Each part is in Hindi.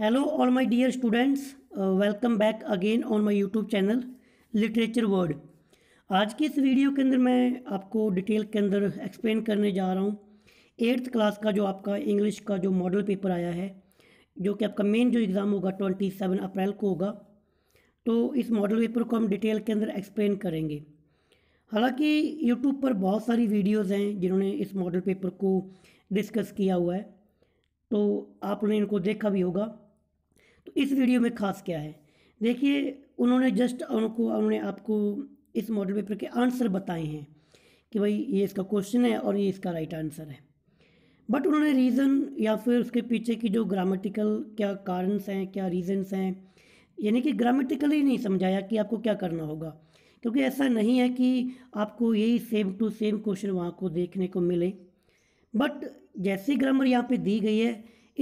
Hello all my dear students welcome back again on my YouTube channel literature word आज की इस वीडियो के अंदर मैं आपको डिटेल के अंदर एक्सप्लेन करने जा रहा हूँ एट्थ क्लास का जो आपका इंग्लिश का जो मॉडल पेपर आया है जो कि आपका मेन जो एग्ज़ाम होगा ट्वेंटी सेवन अप्रैल को होगा तो इस मॉडल पेपर को हम डिटेल के अंदर एक्सप्लेन करेंगे हालांकि यूट्यूब पर बहुत सारी वीडियोज़ हैं जिन्होंने इस मॉडल पेपर को डिस्कस किया हुआ है तो आपने इनको देखा भी होगा तो इस वीडियो में खास क्या है देखिए उन्होंने जस्ट उनको उन्होंने आपको इस मॉडल पेपर के आंसर बताए हैं कि भाई ये इसका क्वेश्चन है और ये इसका राइट आंसर है बट उन्होंने रीज़न या फिर उसके पीछे की जो ग्रामेटिकल क्या कारण्स हैं क्या रीज़न्स हैं यानी कि ग्रामेटिकली नहीं समझाया कि आपको क्या करना होगा क्योंकि ऐसा नहीं है कि आपको यही सेम टू सेम क्वेश्चन वहाँ को देखने को मिले बट जैसी ग्रामर यहाँ पे दी गई है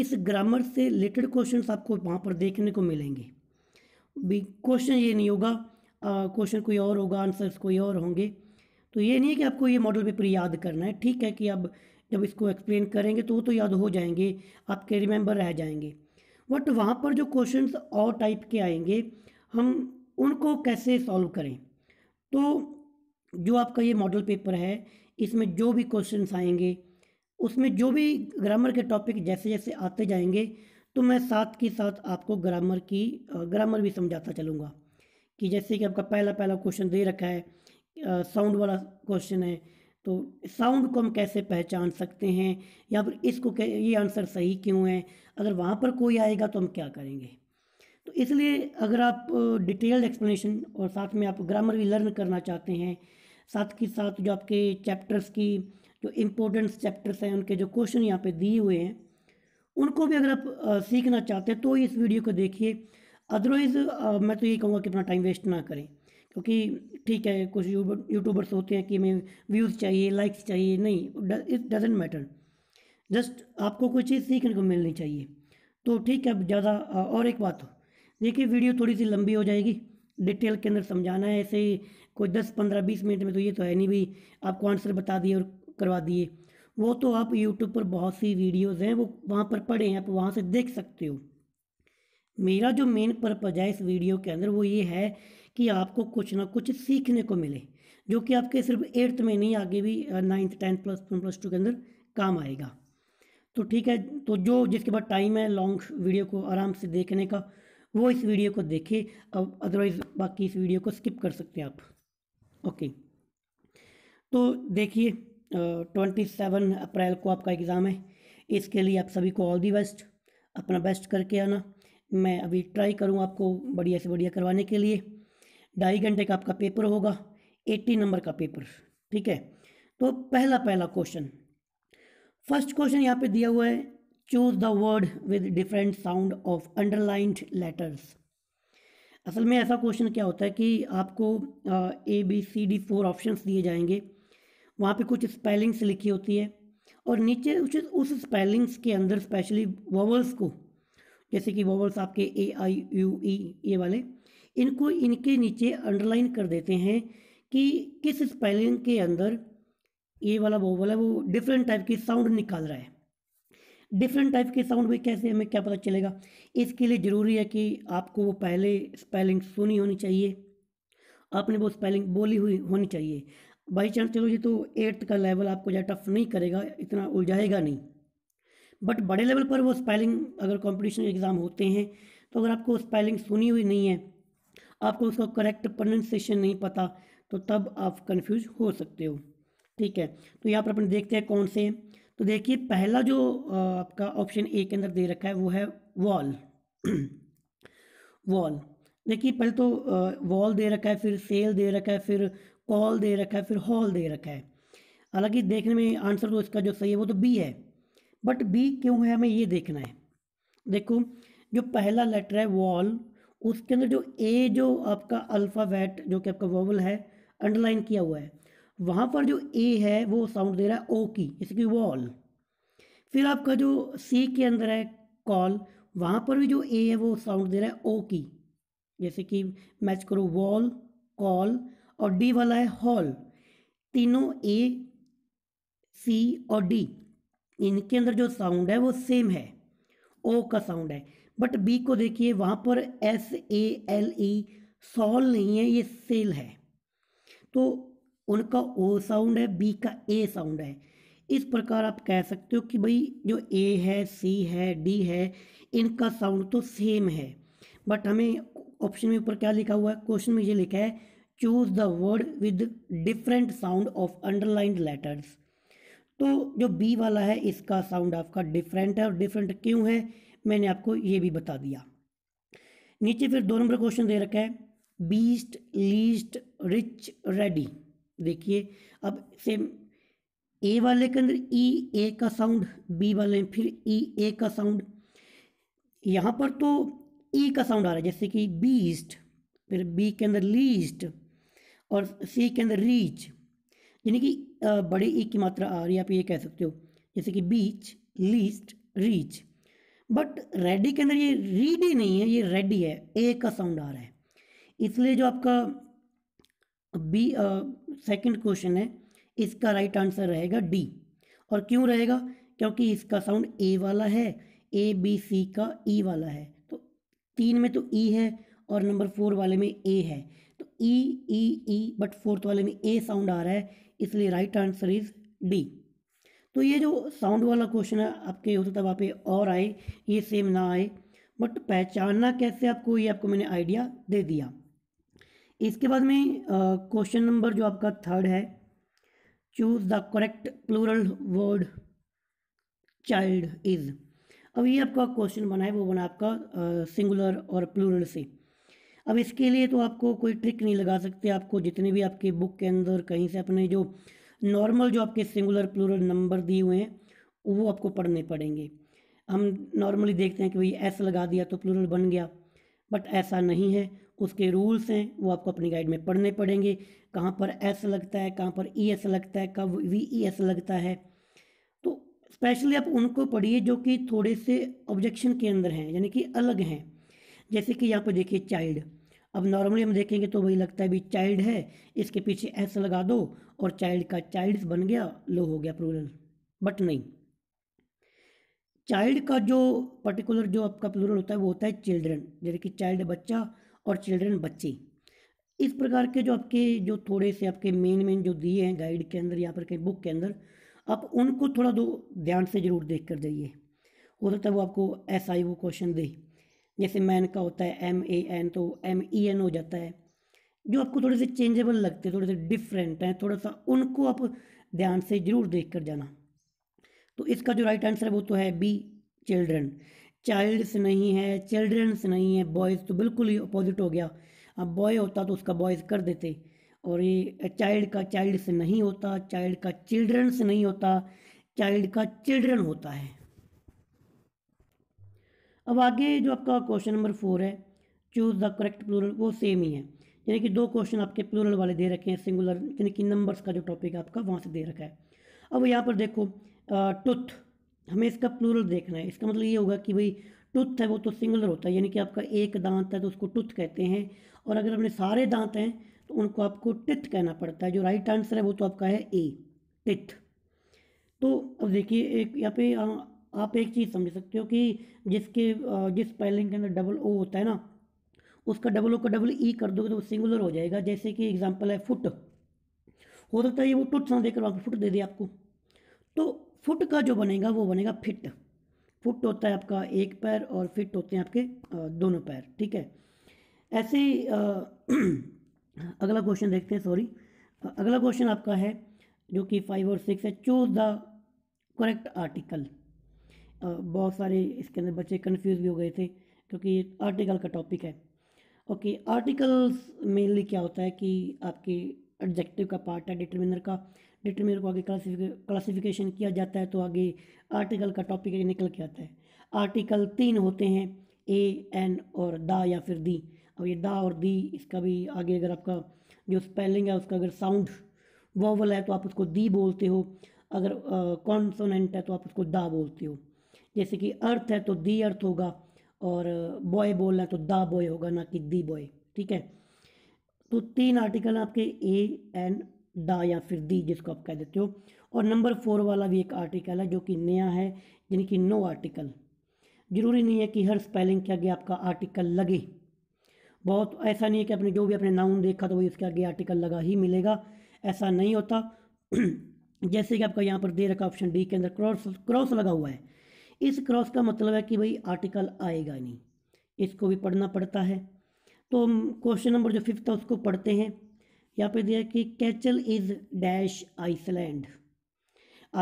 इस ग्रामर से रिलेटेड क्वेश्चन आपको वहाँ पर देखने को मिलेंगे भी क्वेश्चन ये नहीं होगा क्वेश्चन कोई और होगा आंसर्स कोई और होंगे तो ये नहीं है कि आपको ये मॉडल पेपर याद करना है ठीक है कि अब जब इसको एक्सप्लेन करेंगे तो वो तो याद हो जाएंगे आपके रिमेंबर रह जाएंगे बट वहाँ पर जो क्वेश्चंस और टाइप के आएंगे हम उनको कैसे सॉल्व करें तो जो आपका ये मॉडल पेपर है इसमें जो भी क्वेश्चन आएंगे उसमें जो भी ग्रामर के टॉपिक जैसे जैसे आते जाएंगे तो मैं साथ के साथ आपको ग्रामर की ग्रामर भी समझाता चलूँगा कि जैसे कि आपका पहला पहला क्वेश्चन दे रखा है साउंड वाला क्वेश्चन है तो साउंड को हम कैसे पहचान सकते हैं या फिर इसको ये आंसर सही क्यों है अगर वहाँ पर कोई आएगा तो हम क्या करेंगे तो इसलिए अगर आप डिटेल्ड एक्सप्लेनेशन और साथ में आप ग्रामर भी लर्न करना चाहते हैं साथ के साथ जो आपके चैप्टर्स की जो इम्पोर्टेंट चैप्टर्स हैं उनके जो क्वेश्चन यहाँ पे दिए हुए हैं उनको भी अगर आप सीखना चाहते हैं तो इस वीडियो को देखिए अदरवाइज़ मैं तो ये कहूँगा कि अपना टाइम वेस्ट ना करें क्योंकि ठीक है कुछ यूट्यूबर्स होते हैं कि हमें व्यूज़ चाहिए लाइक्स चाहिए नहीं इट डजेंट मैटर जस्ट आपको कोई चीज़ सीखने को मिलनी चाहिए तो ठीक है ज़्यादा और एक बात हो देखिए वीडियो थोड़ी सी लंबी हो जाएगी डिटेल के अंदर समझाना है ऐसे ही कोई दस पंद्रह बीस मिनट में तो ये तो है नहीं भी आपको आंसर बता दिए और करवा दिए वो तो आप यूट्यूब पर बहुत सी वीडियोस हैं वो वहाँ पर पढ़े हैं आप वहाँ से देख सकते हो मेरा जो मेन पर्पज़ है इस वीडियो के अंदर वो ये है कि आपको कुछ ना कुछ सीखने को मिले जो कि आपके सिर्फ एट्थ में नहीं आगे भी ninth tenth plus one plus two के अंदर काम आएगा तो ठीक है तो जो जिसके बाद टाइम है लॉन्ग वीडियो को आराम से देखने का वो इस वीडियो को देखे अब अदरवाइज़ बाकी इस वीडियो को स्किप कर सकते हैं आप ओके तो देखिए ट्वेंटी सेवन अप्रैल को आपका एग्ज़ाम है इसके लिए आप सभी को ऑल दी बेस्ट अपना बेस्ट करके आना मैं अभी ट्राई करूँ आपको बढ़िया से बढ़िया करवाने के लिए ढाई घंटे का आपका पेपर होगा एट्टी नंबर का पेपर ठीक है तो पहला पहला क्वेश्चन फर्स्ट क्वेश्चन यहाँ पे दिया हुआ है choose the word with different sound of underlined letters असल में ऐसा क्वेश्चन क्या होता है कि आपको A B C D four options दिए जाएंगे वहाँ पे कुछ स्पेलिंग्स लिखी होती है और नीचे उस उस स्पेलिंग्स के अंदर स्पेशली वोवल्स को जैसे कि वोवल्स आपके ए आई यू ई ये वाले इनको इनके नीचे अंडरलाइन कर देते हैं कि किस स्पेलिंग के अंदर ये वाला वो वाला वो डिफरेंट टाइप की साउंड निकाल रहा है डिफरेंट टाइप के साउंड भी कैसे हमें क्या पता चलेगा इसके लिए ज़रूरी है कि आपको वो पहले स्पेलिंग सुनी होनी चाहिए आपने वो स्पेलिंग बोली हुई होनी चाहिए बाई चांस चलो ये तो एट्थ का लेवल आपको ज़्यादा टफ नहीं करेगा इतना उलझाएगा नहीं बट बड़े लेवल पर वो स्पेलिंग अगर कॉम्पिटिशन एग्ज़ाम होते हैं तो अगर आपको स्पेलिंग सुनी हुई नहीं है आपको उसका करेक्ट प्रोनाउंसिएशन नहीं पता तो तब आप कन्फ्यूज हो सकते हो ठीक है तो यहाँ पर अपन देखते हैं कौन से तो देखिए पहला जो आपका ऑप्शन ए के अंदर दे रखा है वो है वॉल वॉल देखिए पहले तो वॉल दे रखा है फिर सेल दे रखा है फिर कॉल दे रखा है फिर हॉल दे रखा है हालांकि देखने में आंसर तो इसका जो सही है वो तो बी है बट बी क्यों है हमें ये देखना है देखो जो पहला लेटर है वॉल उसके अंदर जो ए जो आपका अल्फ़ावेट जो कि आपका वोवल है अंडरलाइन किया हुआ है वहाँ पर जो ए है वो साउंड दे रहा है ओ की जैसे कि वॉल फिर आपका जो सी के अंदर है कॉल वहाँ पर भी जो ए है वो साउंड दे रहा है ओ की जैसे कि मैच करो वॉल कॉल और डी वाला है हॉल तीनों ए सी और डी इनके अंदर जो साउंड है वो सेम है ओ का साउंड है बट बी को देखिए वहाँ पर S A L E sale नहीं है ये सेल है तो उनका ओ साउंड है बी का ए साउंड है इस प्रकार आप कह सकते हो कि भाई जो ए है सी है डी है इनका साउंड तो सेम है बट हमें ऑप्शन में ऊपर क्या लिखा हुआ है क्वेश्चन में ये लिखा है choose the word with different sound of underlined letters तो जो बी वाला है इसका साउंड आपका डिफरेंट है और डिफरेंट क्यों है मैंने आपको ये भी बता दिया नीचे फिर दो नंबर क्वेश्चन दे रखा है बीस्ट लीस्ट रिच रेडी देखिए अब सेम ए वाले के अंदर ई e, ए का साउंड बी वाले फिर ई e, ए का साउंड यहाँ पर तो ई e का साउंड आ रहा है जैसे कि बीस्ट फिर बी के अंदर लीस्ट और सी के अंदर रीच यानी कि बड़ी ई की मात्रा आ रही है आप ये कह सकते हो जैसे कि beach least reach but ready के अंदर ये रीड ही नहीं है ये रेडी है ए का साउंड आ रहा है इसलिए जो आपका बी सेकंड क्वेश्चन है इसका राइट आंसर रहेगा डी और क्यों रहेगा क्योंकि इसका साउंड ए वाला है ए बी सी का ई e वाला है तो तीन में तो ई e है और नंबर फोर वाले में ए है ई ई ई बट फोर्थ वाले में ए साउंड आ रहा है इसलिए राइट आंसर इज डी तो ये जो साउंड वाला क्वेश्चन है आपके सकता है वहाँ पे और आए ये सेम ना आए बट पहचानना कैसे आपको ये आपको मैंने आइडिया दे दिया इसके बाद में क्वेश्चन नंबर जो आपका थर्ड है choose the correct plural word child is अब ये आपका क्वेश्चन बना है वो बना आपका सिंगुलर और प्लूरल से अब इसके लिए तो आपको कोई ट्रिक नहीं लगा सकते आपको जितने भी आपके बुक के अंदर कहीं से अपने जो नॉर्मल जो आपके सिंगुलर प्लूरल नंबर दिए हुए हैं वो आपको पढ़ने पड़ेंगे हम नॉर्मली देखते हैं कि भाई एस लगा दिया तो प्लूरल बन गया बट ऐसा नहीं है उसके रूल्स हैं वो आपको अपनी गाइड में पढ़ने पड़ेंगे कहाँ पर एस लगता है कहाँ पर ई e एस लगता है कब वी ई एस लगता है तो स्पेशली आप उनको पढ़िए जो कि थोड़े से ऑब्जेक्शन के अंदर हैं यानी कि अलग हैं जैसे कि यहाँ पर देखिए चाइल्ड अब नॉर्मली हम देखेंगे तो वही लगता है भी चाइल्ड है इसके पीछे एस लगा दो और चाइल्ड का चाइल्ड बन गया लो हो गया प्लूरल बट नहीं चाइल्ड का जो पर्टिकुलर जो आपका प्लूरल होता है वो होता है चिल्ड्रन जैसे कि चाइल्ड बच्चा और चिल्ड्रन बच्चे इस प्रकार के जो आपके जो थोड़े से आपके मेन मेन जो दिए हैं गाइड के अंदर या फिर कहीं बुक के अंदर आप उनको थोड़ा दो ध्यान से ज़रूर देख कर जाइए हो सकता है वो आपको एस आई वो क्वेश्चन दे जैसे मैन का होता है एम ए एन तो एम ई एन हो जाता है जो आपको थोड़े से चेंजेबल लगते हैं थोड़े से डिफरेंट हैं थोड़ा सा उनको आप ध्यान से ज़रूर देख कर जाना तो इसका जो राइट आंसर है वो तो है बी चिल्ड्रन चाइल्ड्स नहीं है चिल्ड्रंस नहीं है बॉयज़ तो बिल्कुल ही अपोजिट हो गया अब बॉय होता तो उसका बॉयज़ कर देते और ये चाइल्ड का चाइल्ड से नहीं होता चाइल्ड का चिल्ड्रंस नहीं होता चाइल्ड का चिल्ड्रन होता है अब आगे जो आपका क्वेश्चन नंबर फोर है चूज़ द करेक्ट प्लूरल वो सेम ही है यानी कि दो क्वेश्चन आपके प्लूरल वाले दे रखे हैं सिंगुलर यानी कि नंबर्स का जो टॉपिक है आपका वहाँ से दे रखा है अब यहाँ पर देखो टुथ हमें इसका प्लूरल देखना है इसका मतलब ये होगा कि भाई टुथ है वो तो सिंगुलर होता है यानी कि आपका एक दांत है तो उसको टुथ कहते हैं और अगर अपने सारे दांत हैं तो उनको आपको टिथ कहना पड़ता है जो राइट आंसर है वो तो आपका है ए टिथ तो अब देखिए एक यहाँ पे आप एक चीज़ समझ सकते हो कि जिसके जिस स्पेलिंग के अंदर डबल ओ होता है ना उसका डबल ओ का डबल ई e कर दोगे तो वो सिंगुलर हो जाएगा जैसे कि एग्जाम्पल है फुट हो सकता है ये वो टुट ना देकर आपको फुट दे दे आपको तो फुट का जो बनेगा वो बनेगा फिट फुट होता है आपका एक पैर और फिट होते हैं आपके दोनों पैर ठीक है ऐसे ही अगला क्वेश्चन देखते हैं सॉरी अगला क्वेश्चन आपका है जो कि फाइव और सिक्स है चूज द करेक्ट आर्टिकल बहुत सारे इसके अंदर बच्चे कन्फ्यूज़ भी हो गए थे क्योंकि ये आर्टिकल का टॉपिक है ओके आर्टिकल्स मेनली क्या होता है कि आपके एडजेक्टिव का पार्ट है डिटर्मिनर का डिटर्मिनर को आगे क्लासिफिकेशन किया जाता है तो आगे आर्टिकल का टॉपिक निकल के आता है आर्टिकल तीन होते हैं ए एन और दा या फिर दी अब ये दा और दी इसका भी आगे अगर आपका जो स्पेलिंग है उसका अगर साउंड वॉवल है तो आप उसको दी बोलते हो अगर कॉन्सोनेंट है तो आप उसको दा बोलते हो जैसे कि अर्थ है तो दी अर्थ होगा और बॉय बोलना तो दा बॉय होगा ना कि दी बॉय ठीक है तो तीन आर्टिकल आपके ए एन डा या फिर दी जिसको आप कह देते हो और नंबर फोर वाला भी एक आर्टिकल है जो कि नया है यानी कि नो आर्टिकल ज़रूरी नहीं है कि हर स्पेलिंग के आगे आपका आर्टिकल लगे बहुत ऐसा नहीं है कि आपने जो भी अपने नाउन देखा तो वही उसके आगे आर्टिकल लगा ही मिलेगा ऐसा नहीं होता जैसे कि आपका यहाँ पर दे रखा ऑप्शन डी के अंदर क्रॉस क्रॉस लगा हुआ है इस क्रॉस का मतलब है कि भाई आर्टिकल आएगा नहीं इसको भी पढ़ना पड़ता है तो क्वेश्चन नंबर जो फिफ्थ है उसको पढ़ते हैं यहाँ पे दिया कि कैचल इज़ डैश आइसलैंड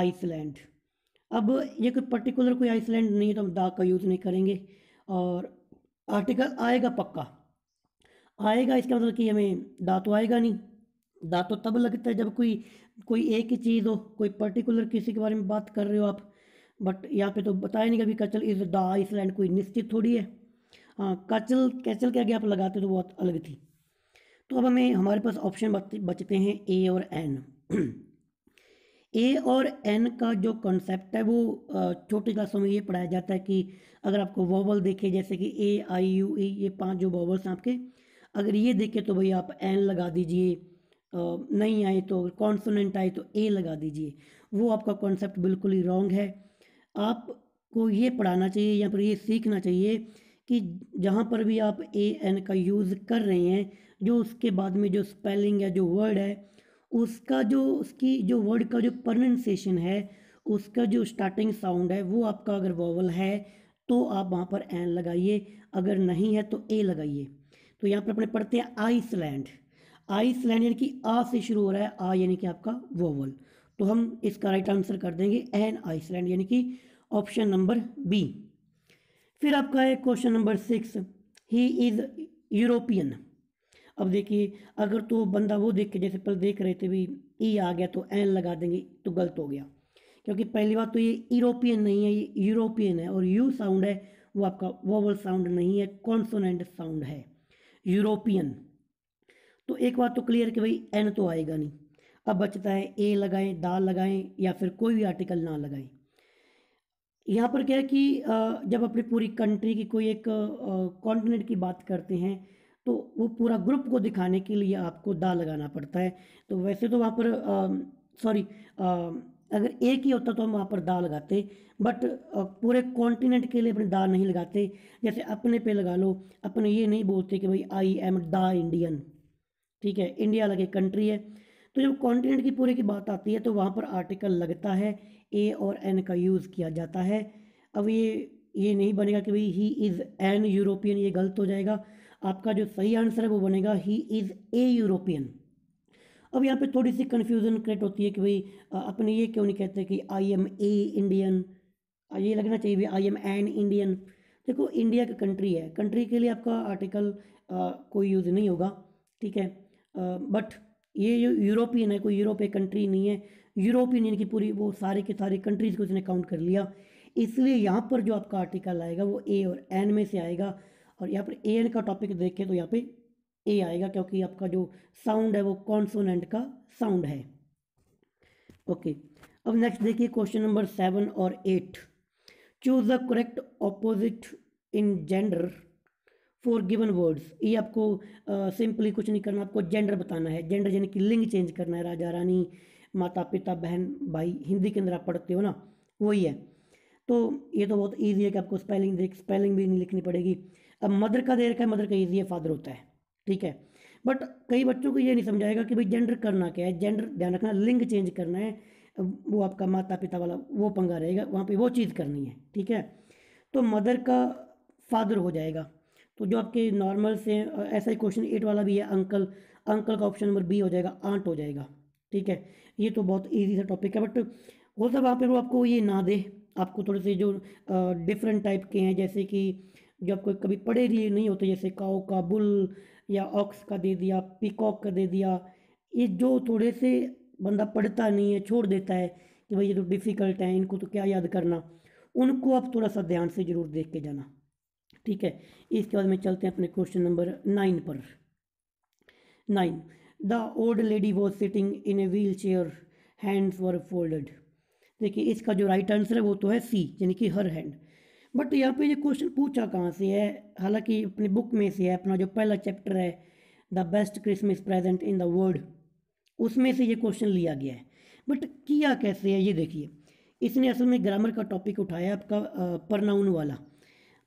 आइसलैंड अब ये कोई पर्टिकुलर कोई आइसलैंड नहीं है तो हम दा का यूज़ नहीं करेंगे और आर्टिकल आएगा पक्का आएगा इसका मतलब कि हमें दा तो आएगा नहीं दा तो तब लगता है जब कोई कोई एक ही चीज़ हो कोई पर्टिकुलर किसी के बारे में बात कर रहे हो आप बट यहाँ पे तो बताया नहीं कभी कचल इज द आइसलैंड कोई निश्चित थोड़ी है हाँ कचल कैचल के आगे आप लगाते तो बहुत अलग थी तो अब हमें हमारे पास ऑप्शन बचते हैं ए और एन ए और एन का जो कॉन्सेप्ट है वो छोटी क्लासों में ये पढ़ाया जाता है कि अगर आपको वॉवल देखे जैसे कि ए आई यू ई ये पांच जो वॉवल्स हैं आपके अगर ये देखे तो भाई आप एन लगा दीजिए नहीं आए तो कॉन्सोनेंट आए तो ए लगा दीजिए वो आपका कॉन्सेप्ट बिल्कुल ही रॉन्ग है आपको ये पढ़ाना चाहिए या फिर ये सीखना चाहिए कि जहाँ पर भी आप ए एन का यूज़ कर रहे हैं जो उसके बाद में जो स्पेलिंग या जो वर्ड है उसका जो उसकी जो वर्ड का जो प्रोनंसिएशन है उसका जो स्टार्टिंग साउंड है वो आपका अगर वोवल है तो आप वहाँ पर एन लगाइए अगर नहीं है तो ए लगाइए तो यहाँ पर अपने पढ़ते हैं आइसलैंड आइसलैंड यानी कि आ से शुरू हो रहा है आ यानी कि आपका वोवल तो हम इसका राइट आंसर कर देंगे एन आइसलैंड यानी कि ऑप्शन नंबर बी फिर आपका है question number six he is European अब देखिए अगर तो बंदा वो देख के जैसे पहले देख रहे थे भी ई e आ गया तो एन लगा देंगे तो गलत हो गया क्योंकि पहली बात तो ये यूरोपियन नहीं है ये यूरोपियन है और यू साउंड है वो आपका वोवल साउंड नहीं है कॉन्सोनेंट साउंड है यूरोपियन तो एक बात तो क्लियर कि भाई एन तो आएगा नहीं अब बचता है ए लगाएं दाल लगाएं या फिर कोई भी आर्टिकल ना लगाएं यहाँ पर क्या है कि जब अपनी पूरी कंट्री की कोई एक कॉन्टिनेंट की बात करते हैं तो वो पूरा ग्रुप को दिखाने के लिए आपको दा लगाना पड़ता है तो वैसे तो वहाँ पर सॉरी अगर एक ही होता तो हम वहाँ पर दा लगाते बट पूरे कॉन्टिनेंट के लिए अपने दा नहीं लगाते जैसे अपने पे लगा लो अपने ये नहीं बोलते कि भाई आई एम दा इंडियन ठीक है इंडिया अलग एक कंट्री है तो जब कॉन्टिनेंट की पूरी की बात आती है तो वहाँ पर आर्टिकल लगता है ए और एन का यूज़ किया जाता है अब ये ये नहीं बनेगा कि भाई ही इज़ एन यूरोपियन ये गलत हो जाएगा आपका जो सही आंसर है वो बनेगा ही इज़ ए यूरोपियन अब यहाँ पे थोड़ी सी कन्फ्यूज़न क्रिएट होती है कि भाई अपने ये क्यों नहीं कहते कि आई एम ए इंडियन ये लगना चाहिए भाई आई एम एन इंडियन देखो इंडिया का कंट्री है कंट्री के लिए आपका आर्टिकल आ, कोई यूज़ नहीं होगा ठीक है बट ये जो यूरोपियन है कोई यूरोपीय कंट्री नहीं है यूरोपियन यूनियन की पूरी वो सारे के सारे कंट्रीज़ को उसने काउंट कर लिया इसलिए यहाँ पर जो आपका आर्टिकल आएगा वो ए और एन में से आएगा और यहाँ पर ए एन का टॉपिक देखें तो यहाँ पे ए आएगा क्योंकि आपका जो साउंड है वो कॉन्सोनेंट का साउंड है ओके अब नेक्स्ट देखिए क्वेश्चन नंबर सेवन और eight choose the correct opposite in gender for given words ये आपको सिंपली कुछ नहीं करना आपको जेंडर बताना है जेंडर यानी कि लिंग चेंज करना है राजा रानी माता पिता बहन भाई हिंदी के अंदर आप पढ़ते हो ना वही है तो ये तो बहुत ईजी है कि आपको स्पेलिंग देख स्पेलिंग भी नहीं लिखनी पड़ेगी अब मदर का दे रखा है मदर का ईजी है फादर होता है ठीक है बट कई बच्चों को ये नहीं समझाएगा कि भाई जेंडर करना क्या है जेंडर ध्यान रखना लिंग चेंज करना है वो आपका माता पिता वाला वो पंगा रहेगा वहाँ पे वो चीज़ करनी है ठीक है तो मदर का फादर हो जाएगा तो जो आपके नॉर्मल से ऐसा ही क्वेश्चन एट वाला भी है अंकल अंकल का ऑप्शन नंबर बी हो जाएगा आंट हो जाएगा ठीक है ये तो बहुत ईजी सा टॉपिक है बट हो सब आप आपको ये ना दे आपको थोड़े से जो डिफरेंट टाइप के हैं जैसे कि जो आपको कभी पढ़े लिए नहीं होते जैसे काओ का बुल या ऑक्स का दे दिया पिकॉक का दे दिया ये जो थोड़े से बंदा पढ़ता नहीं है छोड़ देता है कि भाई ये तो डिफ़िकल्ट है इनको तो क्या याद करना उनको आप थोड़ा सा ध्यान से ज़रूर देख के जाना ठीक है इसके बाद में चलते हैं अपने क्वेश्चन नंबर नाइन पर nine the old lady was sitting in a wheelchair hands were folded देखिए इसका जो राइट आंसर है वो तो है सी यानी कि हर हैंड बट यहाँ पे ये क्वेश्चन पूछा कहाँ से है हालांकि अपनी बुक में से है अपना जो पहला चैप्टर है the best Christmas present in the world उसमें से ये क्वेश्चन लिया गया है बट किया कैसे है ये देखिए इसने असल में ग्रामर का टॉपिक उठाया आपका परनाउन वाला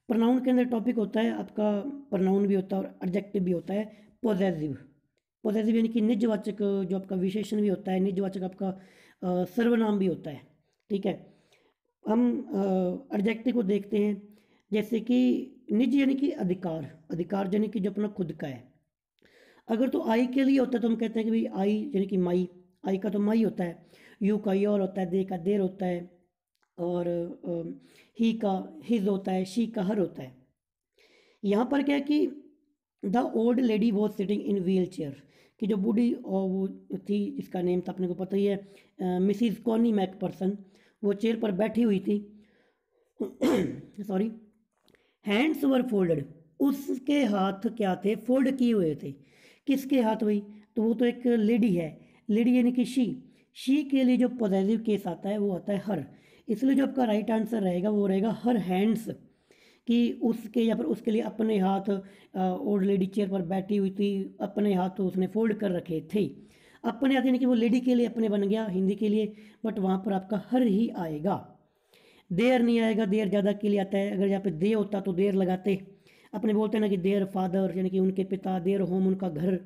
प्रनाउन के अंदर टॉपिक होता है आपका प्रनाउन भी होता है और एडजेक्टिव भी होता है पॉजिटिव पॉजिटिव यानी कि निजवाचक जो आपका विशेषण भी होता है निजवाचक आपका सर्वनाम भी होता है ठीक है हम एडजेक्टिव को देखते हैं जैसे कि निज यानी कि अधिकार अधिकार यानी कि जो अपना खुद का है अगर तो आई के लिए होता है तो हम कहते हैं कि भाई आई यानी कि माई आई का तो माई होता है यू का योर होता है दे का देर होता है और ही का हिज होता है शी का हर होता है यहाँ पर क्या है कि the old lady was sitting in wheelchair कि जो बूढ़ी और वो थी इसका नेम तो अपने को पता ही है मिसिज कॉनी मैक पर्सन वो चेयर पर बैठी हुई थी सॉरी हैंड्स वर फोल्डेड उसके हाथ क्या थे फोल्ड किए हुए थे किसके हाथ हुई तो वो तो एक लेडी है लेडी यानी कि शी शी के लिए जो पॉजिटिव केस आता है वो आता है हर इसलिए जो आपका राइट आंसर रहेगा वो रहेगा हर हैंड्स कि उसके या फिर उसके लिए अपने हाथ ओल्ड लेडी चेयर पर बैठी हुई थी अपने हाथ उसने फोल्ड कर रखे थे अपने हाथ यानी कि वो लेडी के लिए अपने बन गया हिंदी के लिए बट वहाँ पर आपका हर ही आएगा देर नहीं आएगा देर ज़्यादा के लिए आता है अगर यहाँ पे दे होता तो देर लगाते अपने बोलते हैं ना कि देर फादर यानी कि उनके पिता देर होम उनका घर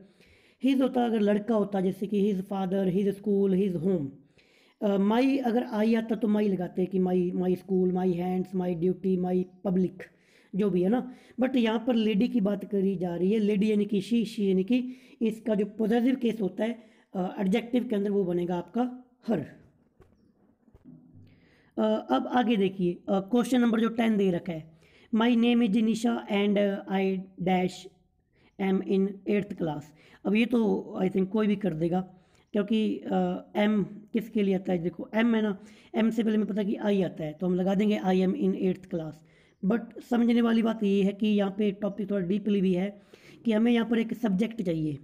हिज होता अगर लड़का होता जैसे कि his father his school his home my अगर आई आता तो माई लगाते हैं कि my my school my hands my duty my public जो भी है ना बट यहाँ पर लेडी की बात करी जा रही है लेडी यानी कि शी शी यानी कि इसका जो पॉजिटिव केस होता है एडजेक्टिव के अंदर वो बनेगा आपका हर अब आगे देखिए क्वेश्चन नंबर जो टेन दे रखा है my name is Nisha and I dash am in eighth class अब ये तो आई थिंक कोई भी कर देगा क्योंकि एम किसके लिए आता है देखो एम है ना एम से पहले हमें पता कि आई आता है तो हम लगा देंगे I am in eighth class but समझने वाली बात ये है कि यहाँ पे टॉपिक थोड़ा डीपली भी है कि हमें यहाँ पर एक सब्जेक्ट चाहिए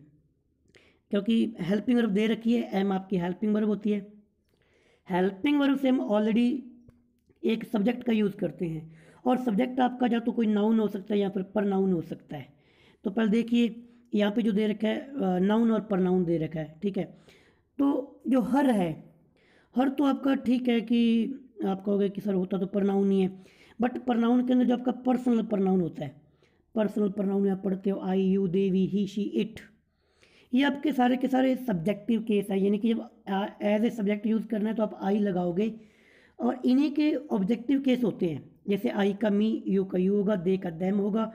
क्योंकि हेल्पिंग वर्ब दे रखी है एम आपकी हेल्पिंग वर्ब होती है हेल्पिंग वर्ब से हम ऑलरेडी एक सब्जेक्ट का यूज़ करते हैं और सब्जेक्ट आपका या तो कोई नाउन हो सकता है या फिर पर नाउन हो सकता है तो पहले देखिए यहाँ पे जो दे रखा है नाउन और पर नाउन दे रखा है ठीक है तो जो हर है हर तो आपका ठीक है कि आप कहोगे कि सर होता तो प्रनाउन ही है बट प्रनाउन के अंदर जो आपका पर्सनल प्रनाउन होता है पर्सनल प्रनाउन में आप पढ़ते हो I you they we he she it ये आपके सारे के सारे सब्जेक्टिव केस है यानी कि जब एज ए सब्जेक्ट यूज़ करना है तो आप आई लगाओगे और इन्हीं के ऑब्जेक्टिव केस होते हैं जैसे आई का मी यू का यू होगा दे का दैम होगा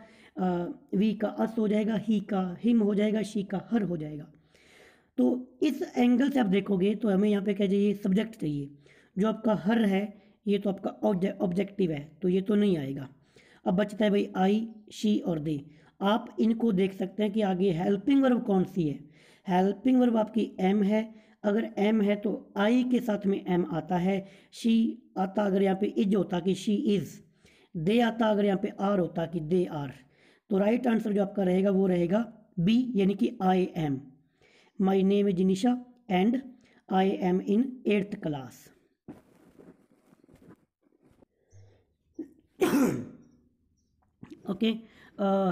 वी का अस हो जाएगा ही का हिम हो जाएगा शी का हर हो जाएगा तो इस एंगल से आप देखोगे तो हमें यहाँ पे क्या चाहिए सब्जेक्ट चाहिए जो आपका हर है ये तो आपका ऑब्जेक्टिव है तो ये तो नहीं आएगा अब बचता है भाई आई शी और दे आप इनको देख सकते हैं कि आगे हेल्पिंग वर्ब कौन सी है हेल्पिंग वर्ब आपकी एम है अगर एम है तो आई के साथ में एम आता है शी आता अगर यहाँ पे इज होता कि शी इज़ दे आता अगर यहाँ पे आर होता कि दे आर तो राइट आंसर जो आपका रहेगा वो रहेगा बी यानी कि I am my name is Nisha and I am in eighth class okay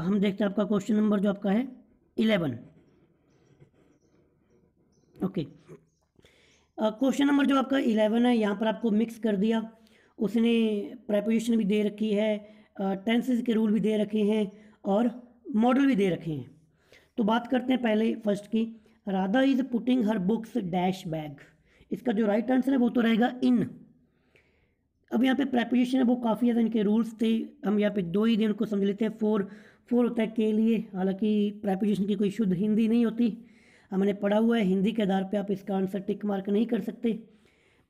हम देखते हैं आपका क्वेश्चन नंबर जो आपका है इलेवन ओके क्वेश्चन नंबर जो आपका इलेवन है यहाँ पर आपको मिक्स कर दिया उसने प्रेपोजिशन भी दे रखी है टेंसेज uh, के रूल भी दे रखे हैं और मॉडल भी दे रखे हैं तो बात करते हैं पहले फर्स्ट की Radha is putting her books dash bag इसका जो राइट आंसर है वो तो रहेगा इन अब यहाँ पे प्रेपोजिशन है वो काफ़ी ज़्यादा इनके रूल्स थे हम यहाँ पे दो ही दिन को समझ लेते हैं फोर फोर होता है के लिए हालांकि प्रेपोजिशन की कोई शुद्ध हिंदी नहीं होती हमने पढ़ा हुआ है हिंदी के आधार पे आप इसका आंसर टिक मार्क नहीं कर सकते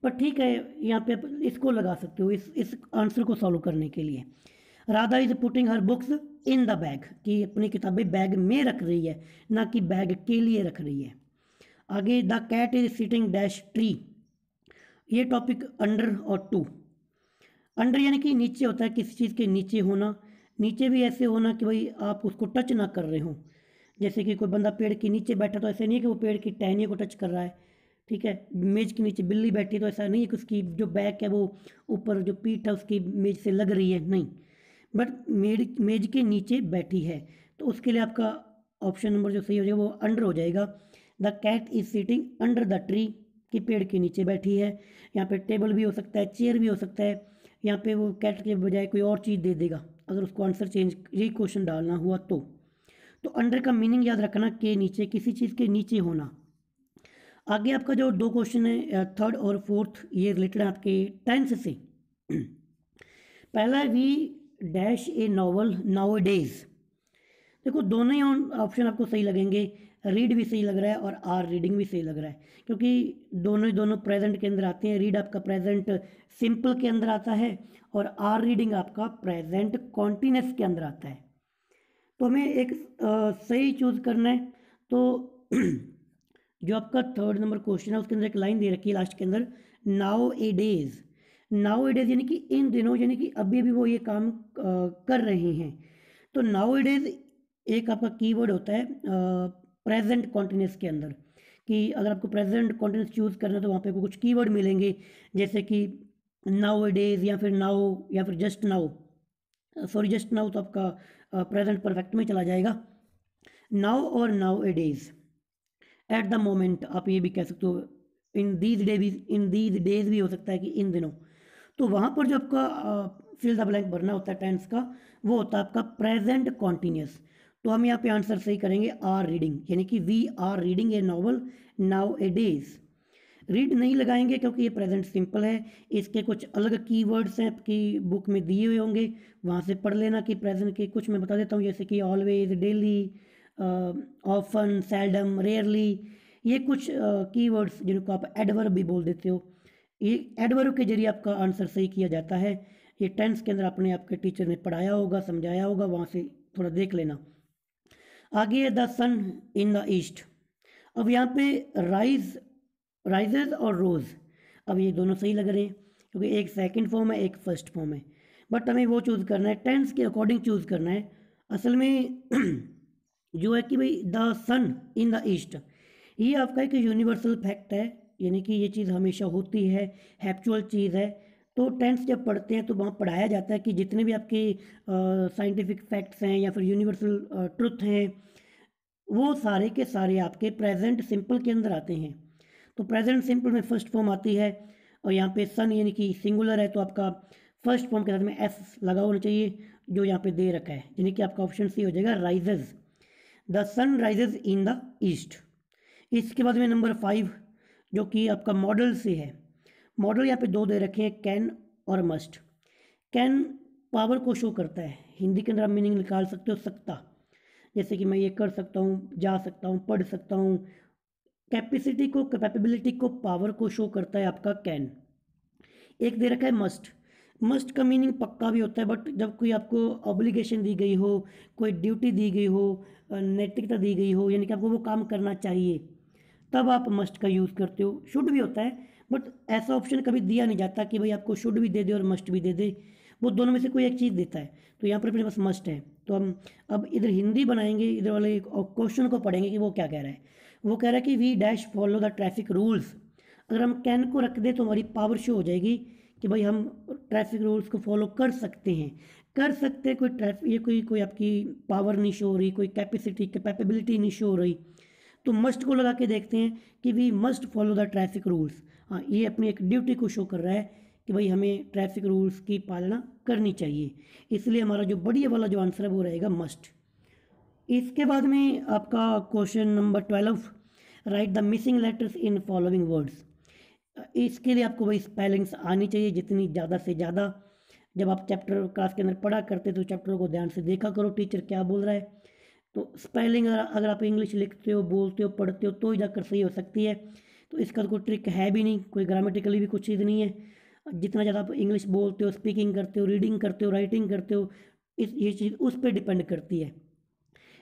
पर ठीक है यहाँ पे आप इसको लगा सकते हो इस इस आंसर को सॉल्व करने के लिए Radha is putting her books in the bag कि अपनी किताबें बैग में रख रही है ना कि बैग के लिए रख रही है आगे the cat is sitting dash tree ये टॉपिक अंडर और टू अंडर यानी कि नीचे होता है किसी चीज़ के नीचे होना नीचे भी ऐसे होना कि भाई आप उसको टच ना कर रहे हो जैसे कि कोई बंदा पेड़ के नीचे बैठा तो ऐसे नहीं है कि वो पेड़ की टहनी को टच कर रहा है ठीक है मेज के नीचे बिल्ली बैठी तो ऐसा नहीं है कि उसकी जो बैक है वो ऊपर जो पीठ है उसकी मेज से लग रही है नहीं बट मेड मेज के नीचे बैठी है तो उसके लिए आपका ऑप्शन नंबर जो सही हो जाएगा वो अंडर हो जाएगा the cat is sitting under the tree कि पेड़ के नीचे बैठी है यहाँ पे टेबल भी हो सकता है चेयर भी हो सकता है यहाँ पे वो कैट के बजाय कोई और चीज़ दे देगा अगर उसको आंसर चेंज यही क्वेश्चन डालना हुआ तो तो अंडर का मीनिंग याद रखना के नीचे किसी चीज़ के नीचे होना आगे आपका जो दो क्वेश्चन है थर्ड और फोर्थ ये रिलेटेड आपके टेंथ से पहला we dash a novel days देखो दोनों ही ऑप्शन आपको सही लगेंगे रीड भी सही लग रहा है और आर रीडिंग भी सही लग रहा है क्योंकि दोनों ही दोनों प्रेजेंट के अंदर आते हैं रीड आपका प्रेजेंट सिंपल के अंदर आता है और आर रीडिंग आपका प्रेजेंट कॉन्टीन्यूस के अंदर आता है तो हमें एक आ, सही चूज़ करना है तो जो आपका थर्ड नंबर क्वेश्चन है उसके अंदर एक लाइन दे रखी है लास्ट के अंदर नाव ए डेज़ नाव एडेज यानी कि इन दिनों यानी कि अभी भी वो ये काम कर रहे हैं तो नाव एडेज एक आपका कीवर्ड होता है प्रेजेंट कॉन्टीन्यूस के अंदर कि अगर आपको प्रेजेंट कॉन्टीन्यूस चूज़ करना है तो वहाँ पे आपको कुछ कीवर्ड मिलेंगे जैसे कि नाउ इज़ या फिर नाउ या फिर just now sorry just now तो आपका प्रेजेंट परफेक्ट में चला जाएगा नाउ और now it is at the moment आप ये भी कह सकते हो इन दीज डे भी इन दीज डेज भी हो सकता है कि इन दिनों तो वहाँ पर जो आपका द ब्लैंक भरना होता है टेंस का वो होता है आपका प्रेजेंट कॉन्टीन्यूस तो हम यहाँ पे आंसर सही करेंगे आर रीडिंग यानी कि we are reading a novel nowadays read नहीं लगाएंगे क्योंकि ये प्रेजेंट सिंपल है इसके कुछ अलग कीवर्ड्स हैं आपकी बुक में दिए हुए होंगे वहाँ से पढ़ लेना कि प्रेजेंट के कुछ मैं बता देता हूँ जैसे कि always daily often seldom rarely ये कुछ कीवर्ड्स जिनको आप एडवर्ब भी बोल देते हो ये एडवर्व के जरिए आपका आंसर सही किया जाता है ये टेंस के अंदर आपने आपके टीचर ने पढ़ाया होगा समझाया होगा वहाँ से थोड़ा देख लेना आगे है the sun in the east अब यहाँ पे राइज राइजेज और रोज़ अब ये दोनों सही लग रहे हैं क्योंकि एक सेकंड फॉर्म है एक फर्स्ट फॉर्म है बट हमें वो चूज़ करना है टेंस के अकॉर्डिंग चूज़ करना है असल में जो है कि भाई the sun in the east ये आपका एक यूनिवर्सल फैक्ट है यानी कि ये चीज़ हमेशा होती है हैपचुअल चीज़ है तो टेंथ जब पढ़ते हैं तो वहाँ पढ़ाया जाता है कि जितने भी आपके साइंटिफिक फैक्ट्स हैं या फिर यूनिवर्सल ट्रुथ हैं वो सारे के सारे आपके प्रेजेंट सिंपल के अंदर आते हैं तो प्रेजेंट सिंपल में फर्स्ट फॉर्म आती है और यहाँ पे सन यानी कि सिंगुलर है तो आपका फर्स्ट फॉर्म के साथ में एस लगा होना चाहिए जो यहाँ पे दे रखा है यानी कि आपका ऑप्शन सी हो जाएगा rises the sun rises in the east इसके बाद में नंबर फाइव जो कि आपका मॉडल से है मॉडल यहाँ पे दो दे रखे हैं कैन और मस्ट कैन पावर को शो करता है हिंदी के अंदर आप मीनिंग निकाल सकते हो सकता जैसे कि मैं ये कर सकता हूँ जा सकता हूँ पढ़ सकता हूँ कैपेसिटी को कैपेबिलिटी को पावर को शो करता है आपका कैन एक दे रखा है मस्ट मस्ट का मीनिंग पक्का भी होता है बट जब कोई आपको ऑब्लिगेशन दी गई हो कोई ड्यूटी दी गई हो नैतिकता दी गई हो यानी कि आपको वो काम करना चाहिए तब आप मस्ट का यूज़ करते हो शुड भी होता है बट ऐसा ऑप्शन कभी दिया नहीं जाता कि भाई आपको शुड भी दे दे और मस्ट भी दे दे वो दोनों में से कोई एक चीज़ देता है तो यहाँ पर अपने पास मस्ट है तो हम अब इधर हिंदी बनाएंगे इधर वाले क्वेश्चन को पढ़ेंगे कि वो क्या कह रहा है वो कह रहा है कि we dash follow the traffic rules अगर हम कैन को रख दें तो हमारी पावर शो हो जाएगी कि भाई हम ट्रैफिक रूल्स को फॉलो कर सकते हैं कर सकते कोई ट्रैफिक ये कोई कोई आपकी पावर नहीं शो हो रही कोई कैपेसिटी कैपेबिलिटी नहीं शो हो रही तो मस्ट को लगा के देखते हैं कि we must follow the traffic rules हाँ ये अपनी एक ड्यूटी को शो कर रहा है कि भाई हमें ट्रैफिक रूल्स की पालना करनी चाहिए इसलिए हमारा जो बढ़िया वाला जो आंसर है वो रहेगा मस्ट इसके बाद में आपका question number twelve write the missing letters in following words इसके लिए आपको भाई स्पेलिंग्स आनी चाहिए जितनी ज़्यादा से ज़्यादा जब आप चैप्टर क्लास के अंदर पढ़ा करते तो चैप्टर को ध्यान से देखा करो टीचर क्या बोल रहा है तो स्पेलिंग अगर, अगर आप इंग्लिश लिखते हो बोलते हो पढ़ते हो तो ही जाकर सही हो सकती है तो इसका कोई ट्रिक है भी नहीं कोई ग्रामेटिकली भी कुछ चीज़ नहीं है जितना ज़्यादा आप इंग्लिश बोलते हो स्पीकिंग करते हो रीडिंग करते हो राइटिंग करते हो इस ये चीज़ उस पर डिपेंड करती है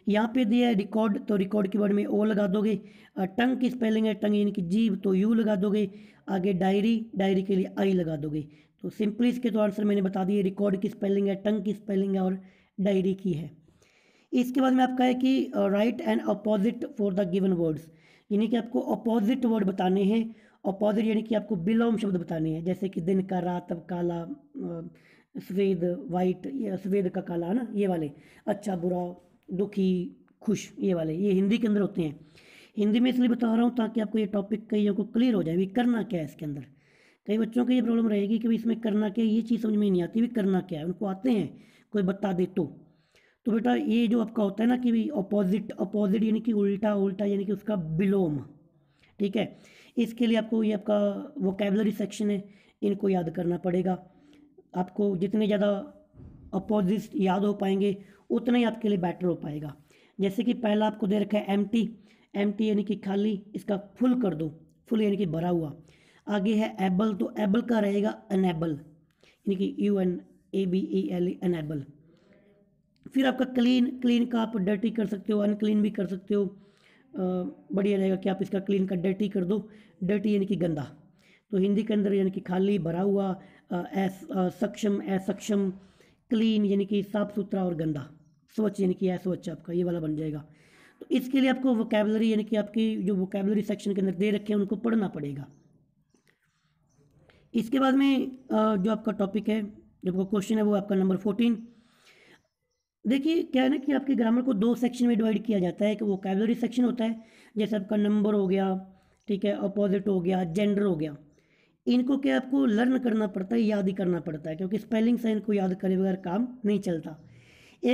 यहाँ पे दिया है रिकॉर्ड तो रिकॉर्ड के वर्ड में ओ लगा दोगे टंग की स्पेलिंग है टंग यानी कि जीव तो यू लगा दोगे आगे डायरी डायरी के लिए आई लगा दोगे तो सिंपली इसके तो आंसर मैंने बता दिए रिकॉर्ड की स्पेलिंग है टंग की स्पेलिंग है और डायरी की है इसके बाद में आपका है कि write and opposite for the given words यानी कि आपको अपोजिट वर्ड बताने हैं अपोजिट यानी कि आपको बिलोम शब्द बताने हैं जैसे कि दिन का रात अब काला सफ़ेद वाइट या सफ़ेद का काला है ना ये वाले अच्छा बुरा दुखी खुश ये वाले ये हिंदी के अंदर होते हैं हिंदी में इसलिए बता रहा हूँ ताकि आपको ये टॉपिक कईयों को क्लियर हो जाए भी करना क्या है इसके अंदर कई बच्चों को ये प्रॉब्लम रहेगी कि इसमें करना क्या ये चीज़ समझ में नहीं आती भी करना क्या है उनको आते हैं कोई बता दे तो तो बेटा ये जो आपका होता है ना कि अपोजिट अपोजिट यानी कि उल्टा उल्टा यानी कि उसका बिलोम ठीक है इसके लिए आपको ये आपका वो कैबलरी सेक्शन है इनको याद करना पड़ेगा आपको जितने ज़्यादा अपोजिट याद हो पाएंगे उतना ही आपके लिए बेटर हो पाएगा जैसे कि पहला आपको दे रखा है एम टी एम टी यानी कि खाली इसका फुल कर दो फुल यानी कि भरा हुआ आगे है एबल तो एबल का रहेगा अनएबल यानी कि U N A B E L unable फिर आपका क्लीन क्लीन का आप डर्टी कर सकते हो अनक्लीन भी कर सकते हो बढ़िया रहेगा कि आप इसका क्लीन का डर्टी कर दो डर्टी यानी कि गंदा तो हिंदी के अंदर यानी कि खाली भरा हुआ एस सक्षम असक्षम क्लीन यानी कि साफ़ सुथरा और गंदा स्वच्छ यानी कि अस्वच्छ आपका ये वाला बन जाएगा तो इसके लिए आपको वोकेबलरी यानी कि आपकी जो वोकेबलरी सेक्शन के अंदर दे रखे हैं उनको पढ़ना पड़ेगा इसके बाद में जो आपका टॉपिक है जो आपका क्वेश्चन है वो आपका नंबर फोर्टीन देखिए क्या है ना कि आपके ग्रामर को दो सेक्शन में डिवाइड किया जाता है एक कैबलरी सेक्शन होता है जैसे आपका नंबर हो गया ठीक है अपोजिट हो गया जेंडर हो गया इनको क्या आपको लर्न करना पड़ता है याद ही करना पड़ता है क्योंकि स्पेलिंग से इनको याद करे बगैर काम नहीं चलता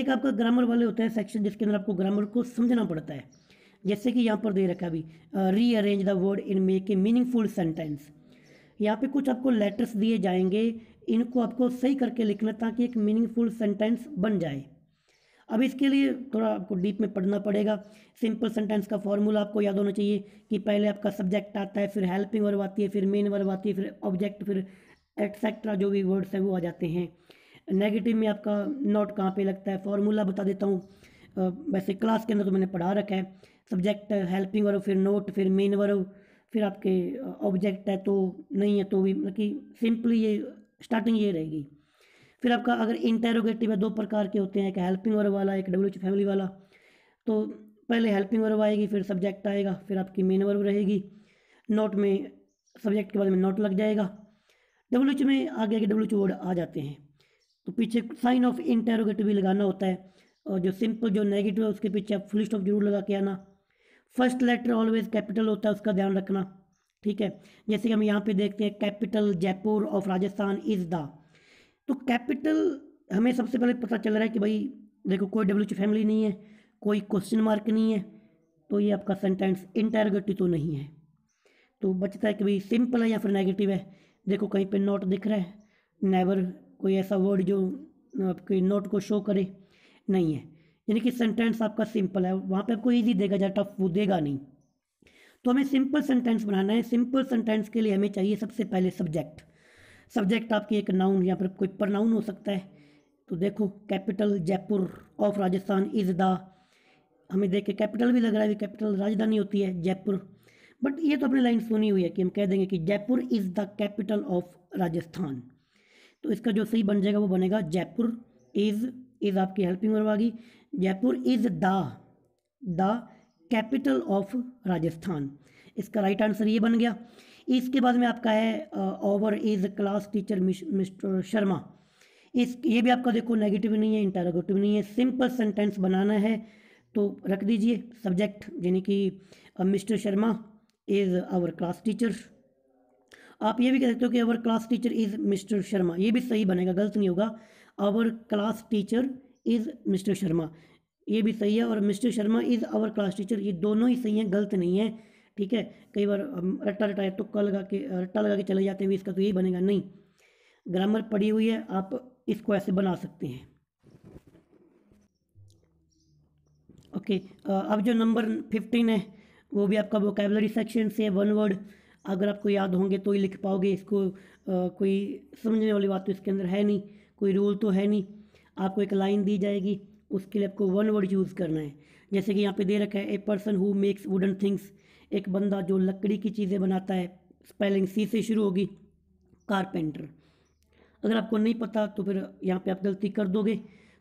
एक आपका ग्रामर वाले होता है सेक्शन जिसके अंदर आपको ग्रामर को समझना पड़ता है जैसे कि यहाँ पर दे रखा अभी rearrange the word in make a meaningful sentence यहाँ पे कुछ आपको लेटर्स दिए जाएंगे इनको आपको सही करके लिखना ताकि एक मीनिंगफुल सेंटेंस बन जाए अब इसके लिए थोड़ा आपको डीप में पढ़ना पड़ेगा सिंपल सेंटेंस का फॉर्मूला आपको याद होना चाहिए कि पहले आपका सब्जेक्ट आता है फिर हेल्पिंग वर्ब आती है फिर मेन वर्ब आती है फिर ऑब्जेक्ट फिर एटसेट्रा जो भी वर्ड्स हैं वो आ जाते हैं नेगेटिव में आपका नोट कहाँ पे लगता है फॉर्मूला बता देता हूँ वैसे क्लास के अंदर तो मैंने पढ़ा रखा है सब्जेक्ट हेल्पिंग वर्ब फिर नोट फिर मेन वर्ब फिर आपके ऑब्जेक्ट है तो नहीं है तो भी मतलब कि सिंपली ये स्टार्टिंग ये रहेगी फिर आपका अगर इंटेरोगेटिव है दो प्रकार के होते हैं एक हेल्पिंग वर्ब वाला एक डब्ल्यू फैमिली वाला तो पहले हेल्पिंग वर्ब आएगी फिर सब्जेक्ट आएगा फिर आपकी मेन वर्ब रहेगी नोट में सब्जेक्ट के बाद में नोट लग जाएगा डब्ल्यू में आगे आगे डब्ल्यू वर्ड आ जाते हैं तो पीछे साइन ऑफ इंटेरोगेटिव भी लगाना होता है और जो सिंपल जो नेगेटिव है उसके पीछे आप फुल स्टॉप जरूर लगा के आना फर्स्ट लेटर ऑलवेज कैपिटल होता है उसका ध्यान रखना ठीक है जैसे कि हम यहाँ पे देखते हैं capital Jaipur of Rajasthan is the तो कैपिटल हमें सबसे पहले पता चल रहा है कि भाई देखो कोई डब्ल्यू फैमिली नहीं है कोई क्वेश्चन मार्क नहीं है तो ये आपका सेंटेंस इंटरगेटिव तो नहीं है तो बचता है कि भाई सिंपल है या फिर नेगेटिव है देखो कहीं पे नोट दिख रहा है नेवर कोई ऐसा वर्ड जो आपके नोट को शो करे नहीं है यानी कि सेंटेंस आपका सिंपल है वहाँ पे आपको ईजी देगा या टफ वो देगा नहीं तो हमें सिंपल सेंटेंस बनाना है सिंपल सेंटेंस के लिए हमें चाहिए सबसे पहले सब्जेक्ट सब्जेक्ट आपकी एक नाउन या फिर कोई प्रनाउन हो सकता है तो देखो capital Jaipur of Rajasthan is the हमें देख के कैपिटल भी लग रहा है कैपिटल राजधानी होती है जयपुर बट ये तो अपनी लाइन सुनी हुई है कि हम कह देंगे कि Jaipur is the capital of Rajasthan तो इसका जो सही बन जाएगा वो बनेगा जयपुर इज़ इज़ आपकी हेल्पिंग और आ Jaipur is the the capital of Rajasthan इसका राइट आंसर ये बन गया इसके बाद में आपका है our is class teacher Mr Sharma is ये भी आपका देखो नेगेटिव नहीं है इंटेरोगेटिव नहीं है सिंपल सेंटेंस बनाना है तो रख दीजिए सब्जेक्ट यानी कि Mr Sharma is our class teacher आप ये भी कह सकते हो कि our class teacher is Mr Sharma ये भी सही बनेगा गलत नहीं होगा our class teacher is Mr Sharma ये भी सही है और Mr Sharma is our class teacher ये दोनों ही सही हैं गलत नहीं है ठीक है कई बार रट्टा रट्टा तुक्का लगा के रट्टा लगा के चले जाते हैं इसका तो यही बनेगा नहीं ग्रामर पड़ी हुई है आप इसको ऐसे बना सकते हैं ओके अब जो नंबर फिफ्टीन है वो भी आपका वोकेबलरी सेक्शन से वन वर्ड अगर आपको याद होंगे तो ही लिख पाओगे इसको आ, कोई समझने वाली बात तो इसके अंदर है नहीं कोई रूल तो है नहीं आपको एक लाइन दी जाएगी उसके लिए आपको वन वर्ड यूज़ करना है जैसे कि यहाँ पे दे रखा है a person who makes wooden things एक बंदा जो लकड़ी की चीज़ें बनाता है स्पेलिंग सी से शुरू होगी कारपेंटर अगर आपको नहीं पता तो फिर यहाँ पे आप गलती कर दोगे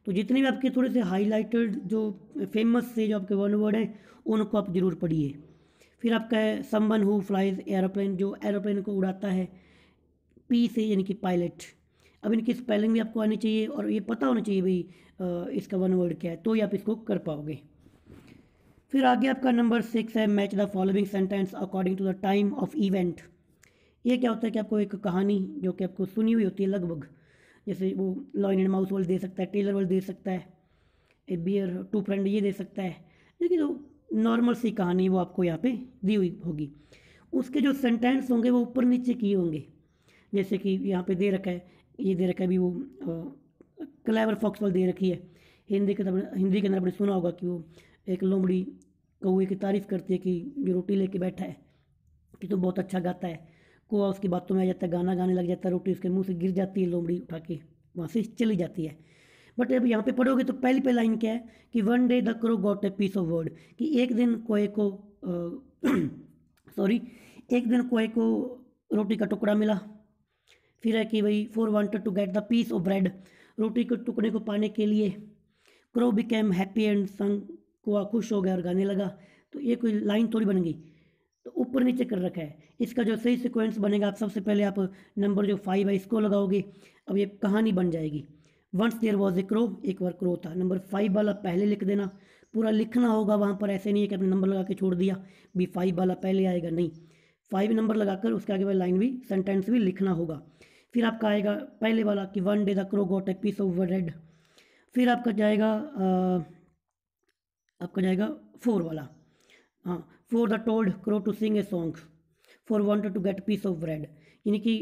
तो जितने भी आपके थोड़े से हाईलाइटेड जो फेमस से जो आपके वन वर्ड हैं उनको आप ज़रूर पढ़िए फिर आपका है समवन हु फ्लाइज एरोप्लेन जो एरोप्लेन को उड़ाता है पी से यानी कि पायलट अब इनकी स्पेलिंग भी आपको आनी चाहिए और ये पता होना चाहिए भाई इसका वन वर्ड क्या है तो ही आप इसको कर पाओगे फिर आगे आपका नंबर सिक्स है match the following sentence according to the time of event ये क्या होता है कि आपको एक कहानी जो कि आपको सुनी हुई होती है लगभग जैसे वो लॉइन एंड माउस वर्ल्ड दे सकता है टेलर वर्ल्ड दे सकता है ए बियर टू फ्रेंड ये दे सकता है लेकिन जो नॉर्मल सी कहानी वो आपको यहाँ पे दी हुई होगी उसके जो सेंटेंस होंगे वो ऊपर नीचे किए होंगे जैसे कि यहाँ पे दे रखा है ये दे रखा है भी वो क्लेवर फॉक्स वर्ल्ड दे रखी है हिंदी के तो हिंदी के अंदर आपने सुना होगा कि वो एक लोमड़ी कौए की तारीफ़ करती है कि जो रोटी लेके बैठा है कि तो बहुत अच्छा गाता है कुआ उसकी बातों में आ जाता है गाना गाने लग जाता है रोटी उसके मुंह से गिर जाती है लोमड़ी उठा के वहाँ से चली जाती है बट अब यहाँ पे पढ़ोगे तो पहली पहली लाइन क्या है कि one day the crow got a piece of word कि एक दिन कोए को सॉरी एक दिन कोए को रोटी का टुकड़ा मिला फिर है कि भाई four wanted to get the piece of bread रोटी के टुकड़े को पाने के लिए क्रो बिकेम हैप्पी एंड संग कुआ खुश हो गया और गाने लगा तो ये कोई लाइन थोड़ी बन गई तो ऊपर नीचे कर रखा है इसका जो सही सिक्वेंस बनेगा आप सबसे पहले आप नंबर जो फाइव है इसको लगाओगे अब ये कहानी बन जाएगी once there was a crow एक बार क्रो था नंबर फाइव वाला पहले लिख देना पूरा लिखना होगा वहाँ पर ऐसे नहीं है कि आपने नंबर लगा के छोड़ दिया भी फाइव वाला पहले आएगा नहीं फाइव नंबर लगाकर उसके आगे वाला लाइन भी सेंटेंस भी लिखना होगा फिर आपका आएगा पहले वाला कि one day the crow got a piece of red फिर आपका जाएगा आ, आपका जाएगा फोर वाला हाँ four the told crow to sing a song four want to get piece of bread यानी कि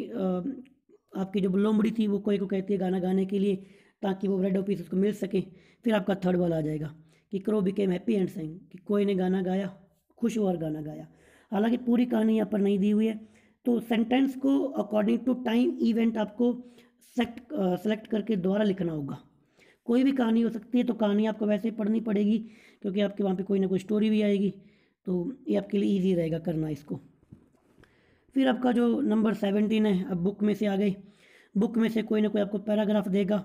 आपकी जो लोमड़ी थी वो कोई को कहती है गाना गाने के लिए ताकि वो ब्रेड और पीस उसको मिल सके फिर आपका थर्ड वाला आ जाएगा कि crow became happy and sang कि कोई ने गाना गाया खुश हुआ और गाना गाया हालांकि पूरी कहानी यहाँ पर नहीं दी हुई है तो सेंटेंस को अकॉर्डिंग टू टाइम इवेंट आपको सेक्ट सेलेक्ट करके दोबारा लिखना होगा कोई भी कहानी हो सकती है तो कहानी आपको वैसे पढ़नी पड़ेगी क्योंकि आपके वहाँ पे कोई ना कोई स्टोरी भी आएगी तो ये आपके लिए ईजी रहेगा करना इसको फिर आपका जो नंबर सेवनटीन है अब बुक में से आ गए बुक में से कोई ना कोई आपको पैराग्राफ देगा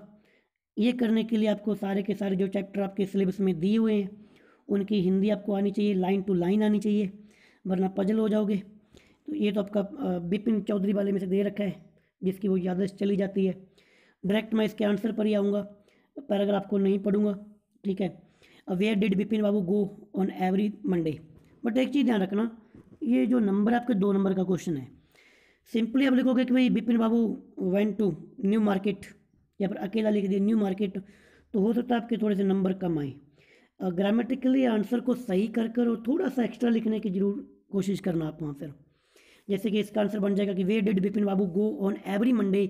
ये करने के लिए आपको सारे के सारे जो चैप्टर आपके सिलेबस में दिए हुए हैं उनकी हिंदी आपको आनी चाहिए लाइन टू लाइन आनी चाहिए वरना पजल हो जाओगे तो ये तो आपका बिपिन चौधरी वाले में से दे रखा है जिसकी वो याददाश्त चली जाती है डायरेक्ट मैं इसके आंसर पर ही आऊँगा पैराग्राफ को नहीं पढ़ूंगा ठीक है where did Bipin Babu go on every Monday but एक चीज़ ध्यान रखना ये जो नंबर है आपके दो नंबर का क्वेश्चन है सिंपली आप लिखोगे कि भाई Bipin Babu went to New Market या फिर अकेला लिख दिया न्यू मार्केट तो हो सकता है आपके थोड़े से नंबर कम आए ग्रामेटिकली आंसर को सही कर कर और थोड़ा सा एक्स्ट्रा लिखने की जरूर कोशिश करना आप वहाँ पर जैसे कि इसका आंसर बन जाएगा कि where did Bipin Babu go on every Monday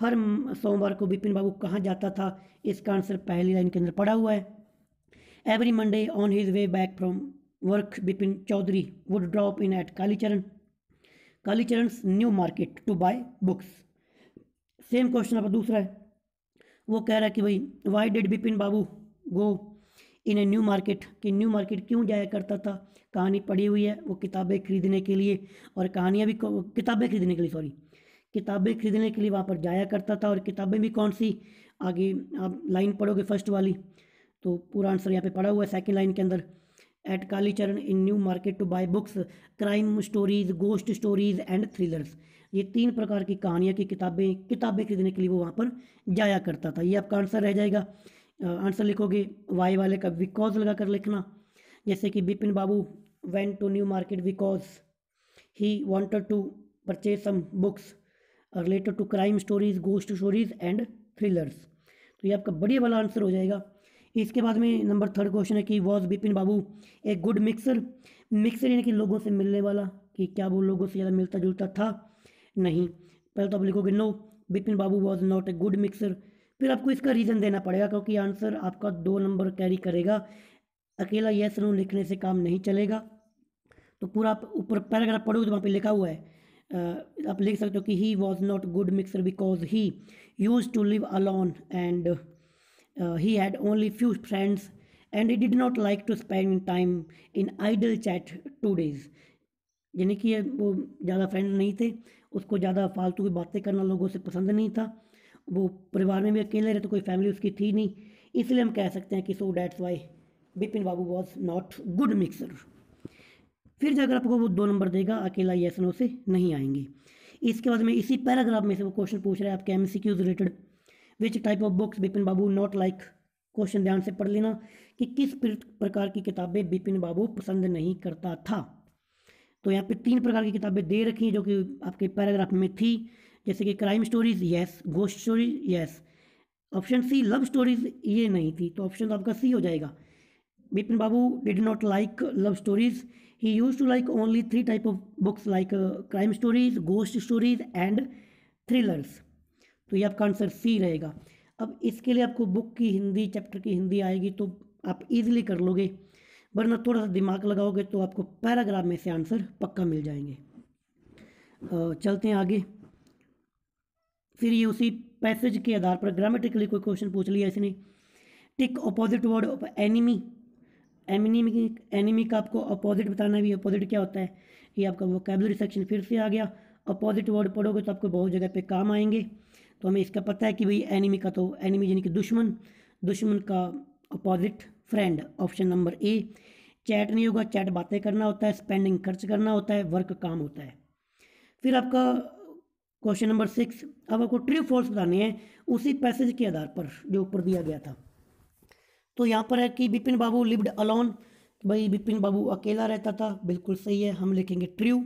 हर सोमवार को बिपिन बाबू कहाँ जाता था इसका आंसर पहली लाइन के अंदर पड़ा हुआ है every Monday on his way back from work Bipin Chaudhary would drop in at Kalicharan Kalicharan New Market to buy books same question आपका दूसरा है वो कह रहा है कि भाई why did Bipin Babu go in a New Market कि न्यू मार्केट क्यों जाया करता था कहानी पढ़ी हुई है वो किताबें खरीदने के लिए और कहानियाँ भी किताबें खरीदने के लिए सॉरी किताबें खरीदने के लिए वहाँ पर जाया करता था और किताबें भी कौन सी आगे आप लाइन पढ़ोगे फर्स्ट वाली तो पूरा आंसर यहाँ पे पड़ा हुआ है सेकेंड लाइन के अंदर at Kalicharan in New Market to buy books crime stories ghost stories and thrillers ये तीन प्रकार की कहानियाँ की किताबें किताबें खरीदने के लिए वो वहाँ पर जाया करता था ये आपका आंसर रह जाएगा आंसर लिखोगे वाई वाले का बिकॉज लगा कर लिखना जैसे कि Bipin Babu went to New Market because he wanted to purchase some books related to crime stories ghost stories and thrillers तो ये आपका बढ़िया वाला आंसर हो जाएगा इसके बाद में नंबर थर्ड क्वेश्चन है कि was Bipin Babu a good mixer mixer यानी कि लोगों से मिलने वाला कि क्या वो लोगों से ज़्यादा मिलता जुलता था नहीं पहले तो आप लिखोगे no Bipin Babu was not a good mixer फिर आपको इसका रीज़न देना पड़ेगा क्योंकि आंसर आपका दो नंबर कैरी करेगा अकेला यस नो लिखने से काम नहीं चलेगा तो पूरा आप ऊपर पैराग्राफ पढ़ोगे तो वहाँ पे लिखा हुआ है uh, आप लिख सकते हो कि he was not good mixer because he use to live alone and he had only few friends and he did not like to spend time in idle chat to days यानी कि वो ज़्यादा फ्रेंड नहीं थे उसको ज़्यादा फालतू की बातें करना लोगों से पसंद नहीं था वो परिवार में भी अकेले रहे तो कोई फैमिली उसकी थी नहीं इसलिए हम कह सकते हैं कि so that's why Bipin Babu was not good mixer फिर जाकर आपको वो दो नंबर देगा अकेला ये सनो से नहीं आएंगे इसके बाद में इसी पैराग्राफ में से वो क्वेश्चन पूछ रहे हैं आपके M C Qs related which type of books Bipin Babu not like question ध्यान से पढ़ लेना कि किस प्रकार की किताबें बिपिन बाबू पसंद नहीं करता था तो यहाँ पे तीन प्रकार की किताबें दे रखी हैं जो कि आपके पैराग्राफ में थी जैसे कि crime stories yes ghost story yes option C love stories ये नहीं थी तो ऑप्शन आपका सी हो जाएगा Bipin Babu did not like love stories he use to like only three type of books like crime stories ghost stories and thrillers तो ये आपका आंसर सी रहेगा अब इसके लिए आपको बुक की हिंदी चैप्टर की हिंदी आएगी तो आप इजीली कर लोगे वरना थोड़ा सा दिमाग लगाओगे तो आपको पैराग्राफ में से आंसर पक्का मिल जाएंगे चलते हैं आगे फिर ये उसी पैसेज के आधार पर ग्रामेटिकली कोई क्वेश्चन पूछ लिया इसने tick opposite word of enemy enemy enemy का आपको अपोजिट बताना भी अपोजिट क्या होता है ये आपका वो कैबलरी सेक्शन फिर से आ गया अपोजिट वर्ड पढ़ोगे तो आपको बहुत जगह पे काम आएंगे तो हमें इसका पता है कि भाई एनिमी का तो एनिमी यानी कि दुश्मन दुश्मन का opposite friend option number A chat नहीं होगा चैट बातें करना होता है स्पेंडिंग खर्च करना होता है वर्क काम होता है फिर आपका क्वेश्चन नंबर सिक्स अब आपको ट्रू फॉल्स बताने हैं उसी पैसेज के आधार पर जो ऊपर दिया गया था तो यहाँ पर है कि बिपिन बाबू लिव्ड अलोन भाई बिपिन बाबू अकेला रहता था बिल्कुल सही है हम लिखेंगे ट्रू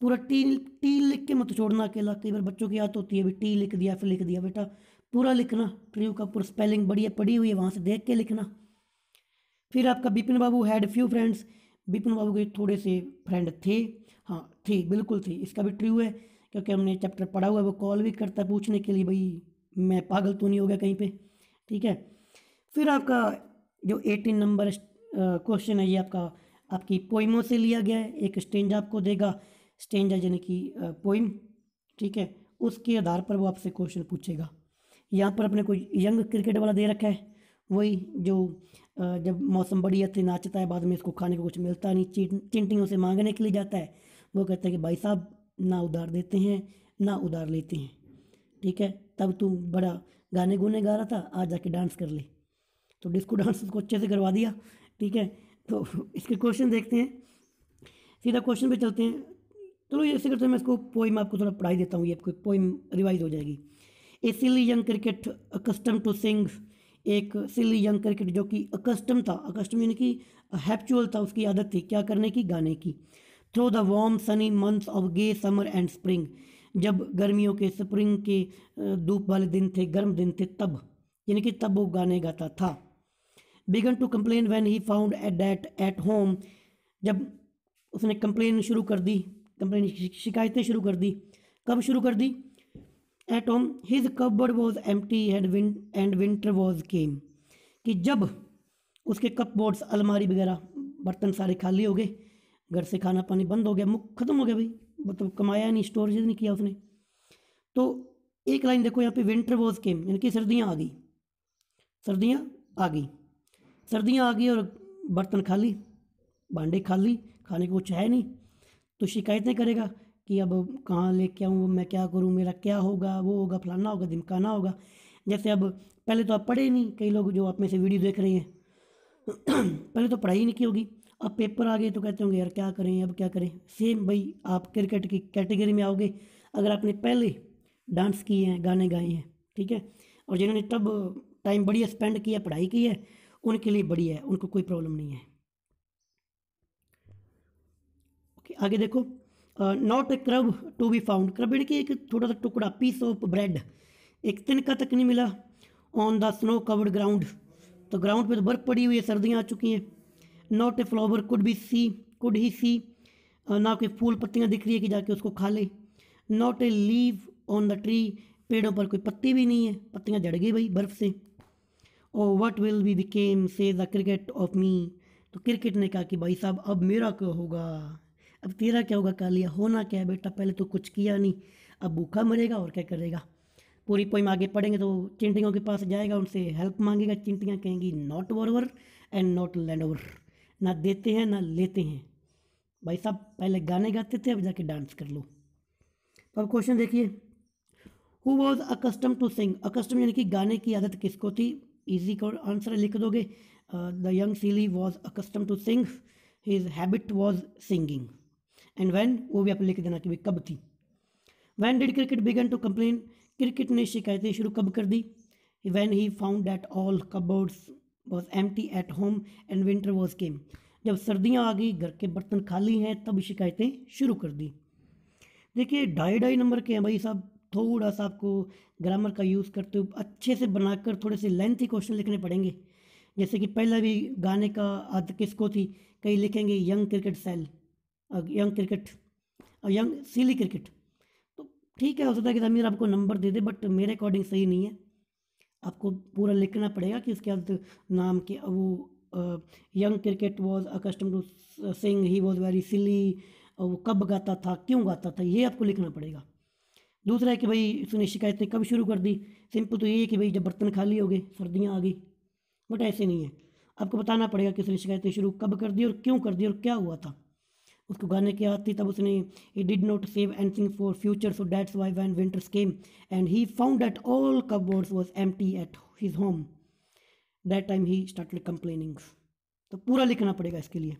पूरा टी टी लिख के मत छोड़ना अकेला कई बार बच्चों की याद होती है भी टी लिख दिया फिर लिख दिया बेटा पूरा लिखना ट्रू का पूरा स्पेलिंग बढ़िया पड़ी हुई है वहाँ से देख के लिखना फिर आपका Bipin Babu had few friends Bipin Babu के थोड़े से फ्रेंड थे हाँ थे बिल्कुल थे इसका भी ट्रू है क्योंकि हमने चैप्टर पढ़ा हुआ है वो कॉल भी करता है पूछने के लिए भाई मैं पागल तो नहीं हो गया कहीं पे ठीक है फिर आपका जो एटीन नंबर क्वेश्चन है ये आपका आपकी पोइमों से लिया गया है एक स्टेंजा आपको देगा स्टेंजा यानी कि पोइम ठीक है उसके आधार पर वो आपसे क्वेश्चन पूछेगा यहाँ पर अपने कोई यंग क्रिकेट वाला दे रखा है वही जो जब मौसम बढ़िया से नाचता है बाद में इसको खाने को कुछ मिलता नहीं चिंटिंग उसे मांगने के लिए जाता है वो कहता है कि भाई साहब ना उधार देते हैं ना उधार लेते हैं ठीक है तब तू बड़ा गाने गुने गा रहा था आज जाके डांस कर ले तो डिस्को डांस उसको अच्छे से करवा दिया ठीक है तो इसके क्वेश्चन देखते हैं सीधा क्वेश्चन पे चलते हैं चलो ऐसे करते हैं मैं इसको पोइम आपको थोड़ा पढ़ाई देता हूँ ये आपको पोइम रिवाइज हो जाएगी a silly young cricket accustom to sing एक सिली यंग क्रिकेट जो कि अकस्टम था अकस्टम यानी कि हैपचुअल था उसकी आदत थी क्या करने की गाने की through the warm sunny months of gay summer and spring जब गर्मियों के स्प्रिंग के धूप वाले दिन थे गर्म दिन थे तब यानी कि तब वो गाने गाता था began to complain when he found at that at home जब उसने कंप्लेन शुरू कर दी कंप्लेन शिकायतें शुरू कर दी कब शुरू कर दी at home his cupboard was empty and winter was came कि जब उसके कपबोर्ड्स अलमारी वगैरह बर्तन सारे खाली हो गए घर से खाना पानी बंद हो गया मुख खत्म हो गया भाई मतलब कमाया नहीं स्टोरेज नहीं किया उसने तो एक लाइन देखो यहाँ पे विंटर वॉज केम यानी कि सर्दियाँ आ गई सर्दियाँ आ गई सर्दियाँ आ गई और बर्तन खाली भांडे खाली खाने को कुछ है नहीं तो शिकायतें करेगा कि अब कहाँ लेके आऊँ मैं क्या करूँ मेरा क्या होगा वो होगा फलाना होगा धमकाना होगा जैसे अब पहले तो आप पढ़े नहीं कई लोग जो आप में से वीडियो देख रहे हैं पहले तो पढ़ाई नहीं की होगी अब पेपर आ गए तो कहते होंगे यार क्या करें अब क्या करें सेम भाई आप क्रिकेट की कैटेगरी में आओगे अगर आपने पहले डांस किए हैं गाने गाए हैं ठीक है और जिन्होंने तब टाइम बढ़िया स्पेंड किया पढ़ाई की है उनके लिए बढ़िया है उनको कोई प्रॉब्लम नहीं है ओके आगे देखो not a crumb to be found crumb यानी एक छोटा सा टुकड़ा पीस ऑफ ब्रेड एक तिनका तक नहीं मिला on the snow covered ground तो ग्राउंड पे तो बर्फ़ पड़ी हुई है सर्दियाँ आ चुकी हैं not a flower could be see could he see ना कोई फूल पत्तियाँ दिख रही है कि जाके उसको खा ले not a leaf on the tree पेड़ों पर कोई पत्ती भी नहीं है पत्तियाँ जड़ गई भाई बर्फ़ से और what will be became say the cricket of me तो क्रिकेट ने कहा कि भाई साहब अब मेरा क्या होगा अब तेरा क्या होगा कालिया होना क्या है बेटा पहले तो कुछ किया नहीं अब भूखा मरेगा और क्या करेगा पूरी पोईम आगे पढ़ेंगे तो चिंटियों के पास जाएगा उनसे हेल्प मांगेगा चिंटियाँ कहेंगी not borrower and not land over ना देते हैं ना लेते हैं भाई साहब पहले गाने गाते थे अब जाके डांस कर लो तो अब क्वेश्चन देखिए who was accustom to sing accustom यानी कि गाने की आदत किसको थी ईजी का आंसर लिख दोगे the young silly was accustom to sing his habit was singing and when वो भी आप लिख देना कि भाई कब थी when did cricket begin to complain cricket ने शिकायतें शुरू कब कर दी when he found that all cupboards was empty at home and winter was came जब सर्दियाँ आ गई घर के बर्तन खाली हैं तब शिकायतें शुरू कर दी देखिए ढाई ढाई नंबर के हैं भाई साहब थोड़ा सा आपको ग्रामर का यूज़ करते हुए अच्छे से बनाकर थोड़े से लेंथी क्वेश्चन लिखने पड़ेंगे जैसे कि पहला भी गाने का आद किसको थी कई लिखेंगे young cricket sell young cricket young silly cricket तो ठीक है हो सकता है कि जमीर आपको नंबर दे दे बट मेरे अकॉर्डिंग सही नहीं है आपको पूरा लिखना पड़ेगा कि उसके बाद नाम के वो young cricket was accustom to sing he was very silly वो कब गाता था क्यों गाता था ये आपको लिखना पड़ेगा दूसरा है कि भाई इसने शिकायतें कब शुरू कर दी सिंपल तो ये है कि भाई जब बर्तन खाली हो गए सर्दियाँ आ गई बट ऐसे नहीं है आपको बताना पड़ेगा कि उसने शिकायतें शुरू कब कर दी और क्यों कर दी और क्या हुआ था उसको गाने की आती तब उसने he did not save thing for future so that's why when winters came and he found that all cupboards was empty at his home that time he start complaining तो पूरा लिखना पड़ेगा इसके लिए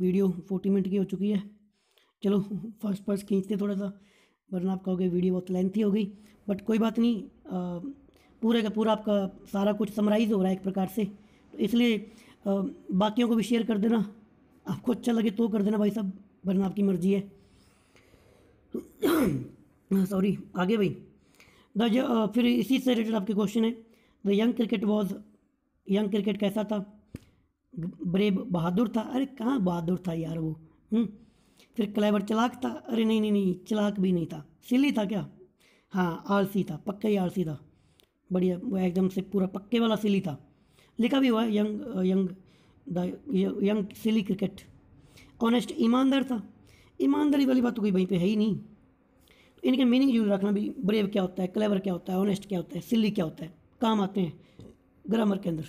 वीडियो फोर्टी मिनट की हो चुकी है चलो फर्स्ट फर्स्ट खींचते थोड़ा सा वरना आप कहोगे वीडियो बहुत लेंथी हो गई बट कोई बात नहीं पूरे का पूरा आपका सारा कुछ समराइज़ हो रहा है एक प्रकार से तो इसलिए बाकियों को भी शेयर कर देना आपको अच्छा लगे तो कर देना भाई साहब वरना आपकी मर्ज़ी है सॉरी आगे भाई द फिर इसी से रिलेटेड आपके क्वेश्चन है the young cricket was young cricket कैसा था ब्रेब बहादुर था अरे कहाँ बहादुर था यार वो हुँ? हम्म, फिर क्लेवर चलाक था अरे नहीं नहीं नहीं चलाक भी नहीं था सिली था क्या हाँ आलसी था पक्का ही आलसी था बढ़िया वो एकदम से पूरा पक्के वाला सिली था लिखा भी हुआ young young young silly cricket honest ईमानदार था ईमानदारी वाली बात तो कोई वहीं पे है ही नहीं तो इनके मीनिंग जरूर रखना भी ब्रेव क्या होता है क्लेवर क्या होता है ऑनेस्ट क्या होता है सिली क्या होता है काम आते हैं ग्रामर के अंदर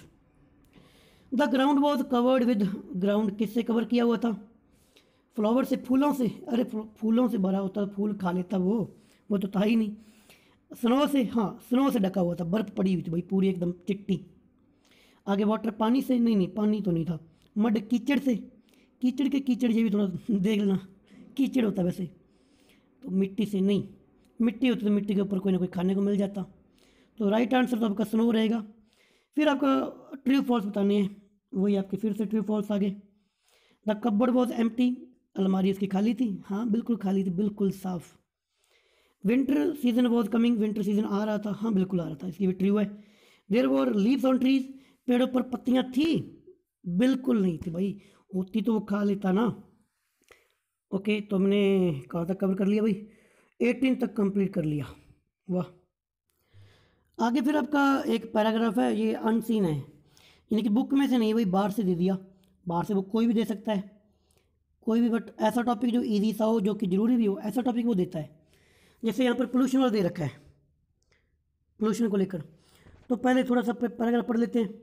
the ground was covered with ground किससे कवर किया हुआ था फ्लावर से फूलों से अरे फूलों से भरा होता फूल खा लेता वो वो तो था ही नहीं स्नो से हाँ स्नो से ढका हुआ था बर्फ़ पड़ी हुई थी भाई पूरी एकदम चिट्टी आगे वाटर पानी से नहीं नहीं पानी तो नहीं था मड कीचड़ से कीचड़ के कीचड़ ये भी थोड़ा देख लेना कीचड़ होता वैसे तो मिट्टी से नहीं मिट्टी होती तो मिट्टी के ऊपर कोई ना कोई खाने को मिल जाता तो राइट आंसर तो आपका स्नो रहेगा फिर आपका ट्री फॉल्स बताने हैं वही आपके फिर से ट्रू फॉल्स आ गए द कब्बर्ड वॉज एम अलमारी इसकी खाली थी हाँ बिल्कुल खाली थी बिल्कुल साफ winter season was coming winter season आ रहा था हाँ बिल्कुल आ रहा था इसकी भी हुआ है there were leaves on trees पेड़ों पर पत्तियां थी बिल्कुल नहीं थी भाई होती तो वो खा लेता ना ओके तो हमने कहाँ तक कवर कर लिया भाई एटीन तक कंप्लीट कर लिया वाह आगे फिर आपका एक पैराग्राफ है ये अनसीन है यानी कि बुक में से नहीं भाई बाहर से दे दिया बाहर से बुक कोई भी दे सकता है कोई भी बट ऐसा टॉपिक जो ईजी सा हो जो कि ज़रूरी भी हो ऐसा टॉपिक वो देता है जैसे यहाँ पर पोल्यूशन वाला दे रखा है पोल्यूशन को लेकर तो पहले थोड़ा सा पैराग्राफ पढ़ लेते हैं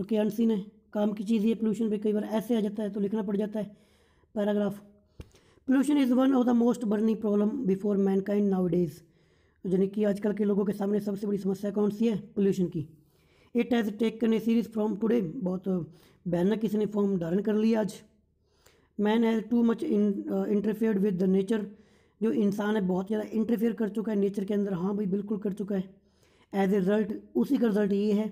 क्योंकि अनसीन है काम की चीज़ ये पोल्यूशन भी कई बार ऐसे आ जाता है तो लिखना पड़ जाता है paragraph pollution is one of the most burning problem before mankind nowadays यानी कि आजकल के लोगों के सामने सबसे बड़ी समस्या कौन सी है पोल्यूशन की it has taken a serious from today बहुत भयानक ने फॉर्म धारण कर लिया आज man has too much interfere with the nature जो इंसान है बहुत ज़्यादा इंटरफेयर कर चुका है नेचर के अंदर हाँ भाई बिल्कुल कर चुका है एज ए रिजल्ट उसी का रिजल्ट ये है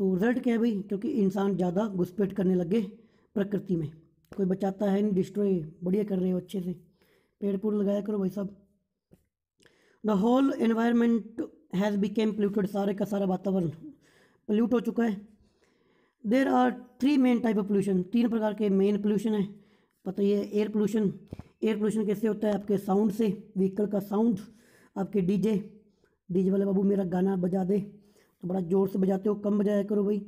तो रिजल्ट क्या है भाई क्योंकि इंसान ज़्यादा घुसपैठ करने लगे प्रकृति में कोई बचाता है नहीं डिस्ट्रॉय बढ़िया कर रहे हो अच्छे से पेड़ पौधे लगाया करो भाई साहब the whole environment has became polluted सारे का सारा वातावरण पोल्यूट हो चुका है there are three main type of pollution तीन प्रकार के मेन पोल्यूशन है पता ही है एयर पोल्यूशन एयर पोल्यूशन कैसे होता है आपके साउंड से व्हीकल का साउंड आपके डीजे डीजे वाले बाबू मेरा गाना बजा दे तो बड़ा ज़ोर से बजाते हो कम बजाया करो भाई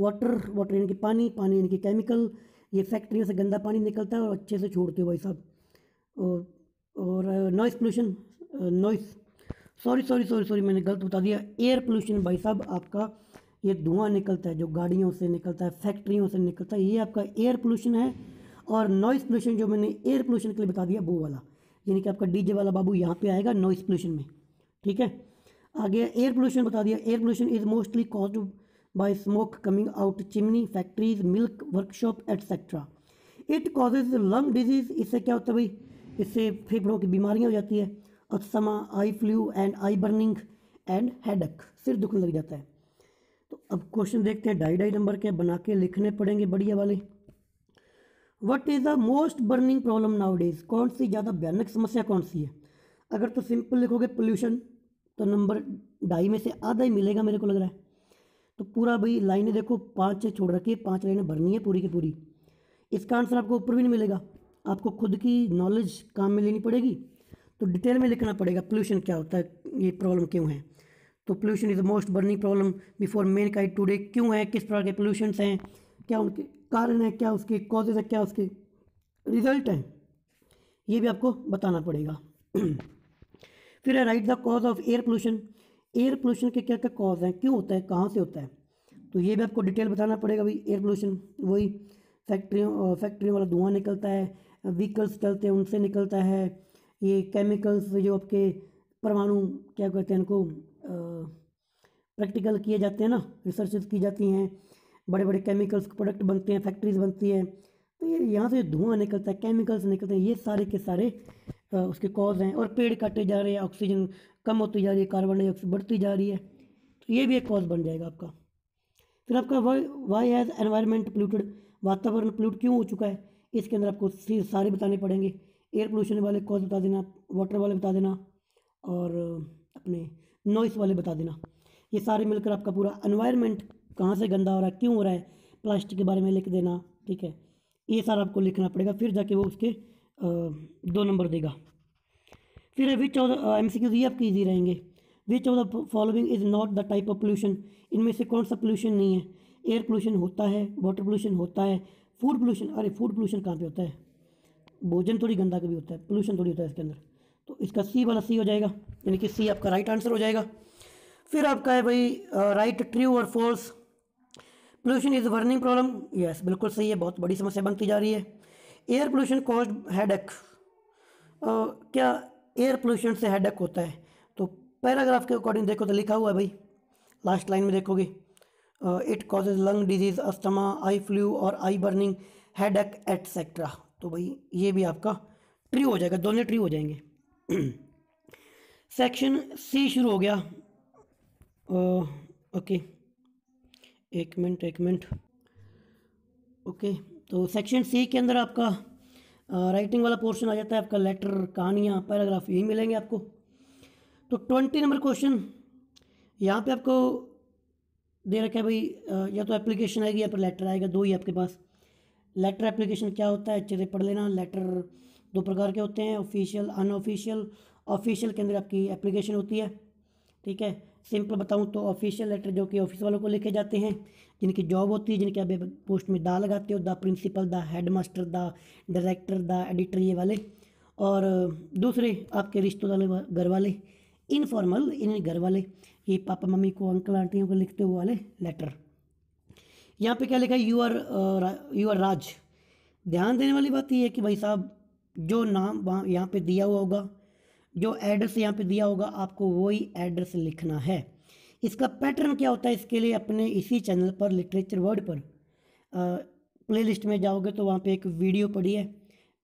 वाटर वाटर यानी कि पानी पानी यानी कि केमिकल ये फैक्ट्रियों से गंदा पानी निकलता है और अच्छे से छोड़ते हो भाई साहब और और noise pollution noise sorry sorry sorry sorry मैंने गलत बता दिया एयर पोल्यूशन भाई साहब आपका ये धुआं निकलता है जो गाड़ियों से निकलता है फैक्ट्रियों से निकलता है ये आपका एयर पोल्यूशन है और नॉइस पोल्यूशन जो मैंने एयर पोल्यूशन के लिए बता दिया वो वाला यानी कि आपका डीजे वाला बाबू यहाँ पे आएगा नॉइस पोल्यूशन में ठीक है आगे एयर पोल्यूशन बता दिया air pollution is mostly cause by smoke coming out chimney factories milk workshop etcetera it causes lung disease इससे क्या होता है भाई इससे फेफड़ों की बीमारियाँ हो जाती है asthma eye flu and eye burning and headache सिर दुखने लग जाता है तो अब क्वेश्चन देखते हैं ढाई ढाई नंबर के बना के लिखने पड़ेंगे बढ़िया वाले what is the most burning problem nowadays कौन सी ज़्यादा भयानक समस्या कौन सी है अगर तो सिंपल लिखोगे पोल्यूशन तो नंबर ढाई में से आधा ही मिलेगा मेरे को लग रहा है तो पूरा भाई लाइनें देखो पाँच छोड़ रखी है पाँच लाइनें भरनी है पूरी की पूरी इसका आंसर आपको ऊपर भी नहीं मिलेगा आपको खुद की नॉलेज काम में लेनी पड़ेगी तो डिटेल में लिखना पड़ेगा पोल्यूशन क्या होता है ये प्रॉब्लम क्यों है तो pollution is the most burning problem before mankind today क्यों है किस प्रकार के पोल्यूशंस हैं क्या उनके कारण है क्या उसके कॉजेज हैं क्या उसके रिजल्ट हैं ये भी आपको बताना पड़ेगा फिर है write the cause of air pollution air pollution के क्या क्या कॉज हैं क्यों होता है कहाँ से होता है तो ये भी आपको डिटेल बताना पड़ेगा भाई एयर पोल्यूशन वही फैक्ट्रियों फैक्ट्रियों वाला धुआं निकलता है व्हीकल्स चलते हैं उनसे निकलता है ये केमिकल्स जो आपके परमाणु क्या कहते हैं इनको प्रैक्टिकल किए जाते हैं ना रिसर्च की जाती हैं बड़े बड़े केमिकल्स के प्रोडक्ट बनते हैं फैक्ट्रीज बनती हैं तो ये यहाँ से धुआं निकलता है केमिकल्स निकलते हैं ये सारे के सारे तो उसके कॉज हैं और पेड़ काटे जा रहे हैं ऑक्सीजन कम होती जा रही है कार्बन डाइऑक्साइड बढ़ती जा रही है तो ये भी एक कॉज बन जाएगा आपका फिर आपका why why has environment polluted वातावरण पोल्यूट क्यों हो चुका है इसके अंदर आपको सारे बताने पड़ेंगे एयर पोल्यूशन वाले कॉज बता देना वाटर वाले बता देना और अपने नॉइस वाले बता देना ये सारे मिलकर आपका पूरा एनवायरनमेंट कहाँ से गंदा हो रहा है क्यों हो रहा है प्लास्टिक के बारे में लिख देना ठीक है ये सारा आपको लिखना पड़ेगा फिर जाके वो उसके दो नंबर देगा फिर which of M C Q आपके ईजी रहेंगे which of the following is not the type of pollution इनमें से कौन सा पोल्यूशन नहीं है एयर पोल्यूशन होता है वाटर पोल्यूशन होता है फूड पोल्यूशन अरे फूड पोल्यूशन कहाँ पे होता है भोजन थोड़ी गंदा का भी होता है पोल्यूशन थोड़ी होता है इसके अंदर तो इसका सी वाला सी हो जाएगा यानी कि सी आपका राइट आंसर हो जाएगा फिर आपका है भाई राइट ट्रू और false pollution is burning problem yes बिल्कुल सही है बहुत बड़ी समस्या बनती जा रही है एयर पोल्यूशन कॉज्ड हेडेक क्या एयर पोल्यूशन से हेडेक होता है तो पैराग्राफ के अकॉर्डिंग देखो तो लिखा हुआ है भाई लास्ट लाइन में देखोगे it causes lung disease asthma eye flu और eye burning headache etcetera तो भाई ये भी आपका ट्री हो जाएगा दोनों ट्री हो जाएंगे सेक्शन सी शुरू हो गया ओके एक मिनट एक मिनट ओके तो सेक्शन सी के अंदर आपका राइटिंग वाला पोर्शन आ जाता है आपका लेटर कहानियाँ पैराग्राफ यही मिलेंगे आपको तो ट्वेंटी नंबर क्वेश्चन यहाँ पे आपको दे रखा है भाई या तो एप्लीकेशन आएगी या फिर लेटर आएगा दो ही आपके पास लेटर एप्लीकेशन क्या होता है अच्छे से पढ़ लेना लेटर दो प्रकार के होते हैं ऑफिशियल अनऑफिशियल ऑफिशियल के अंदर आपकी एप्लीकेशन होती है ठीक है सिंपल बताऊँ तो ऑफिशियल लेटर जो कि ऑफिस वालों को लिखे जाते हैं जिनकी जॉब होती है जिनके आप पोस्ट में दा लगाते हो the principal the headmaster the director the editor ये वाले और दूसरे आपके रिश्तेदार घर वाले इनफॉर्मल इन घर वाले ये पापा मम्मी को अंकल आंटियों को लिखते हुए वाले लेटर यहाँ पे क्या लिखा है you are you are Raj ध्यान देने वाली बात यह है कि भाई साहब जो नाम वहाँ यहाँ पर दिया हुआ होगा जो एड्रेस यहाँ पे दिया होगा आपको वही एड्रेस लिखना है इसका पैटर्न क्या होता है इसके लिए अपने इसी चैनल पर लिटरेचर वर्ड पर प्लेलिस्ट में जाओगे तो वहाँ पे एक वीडियो पड़ी है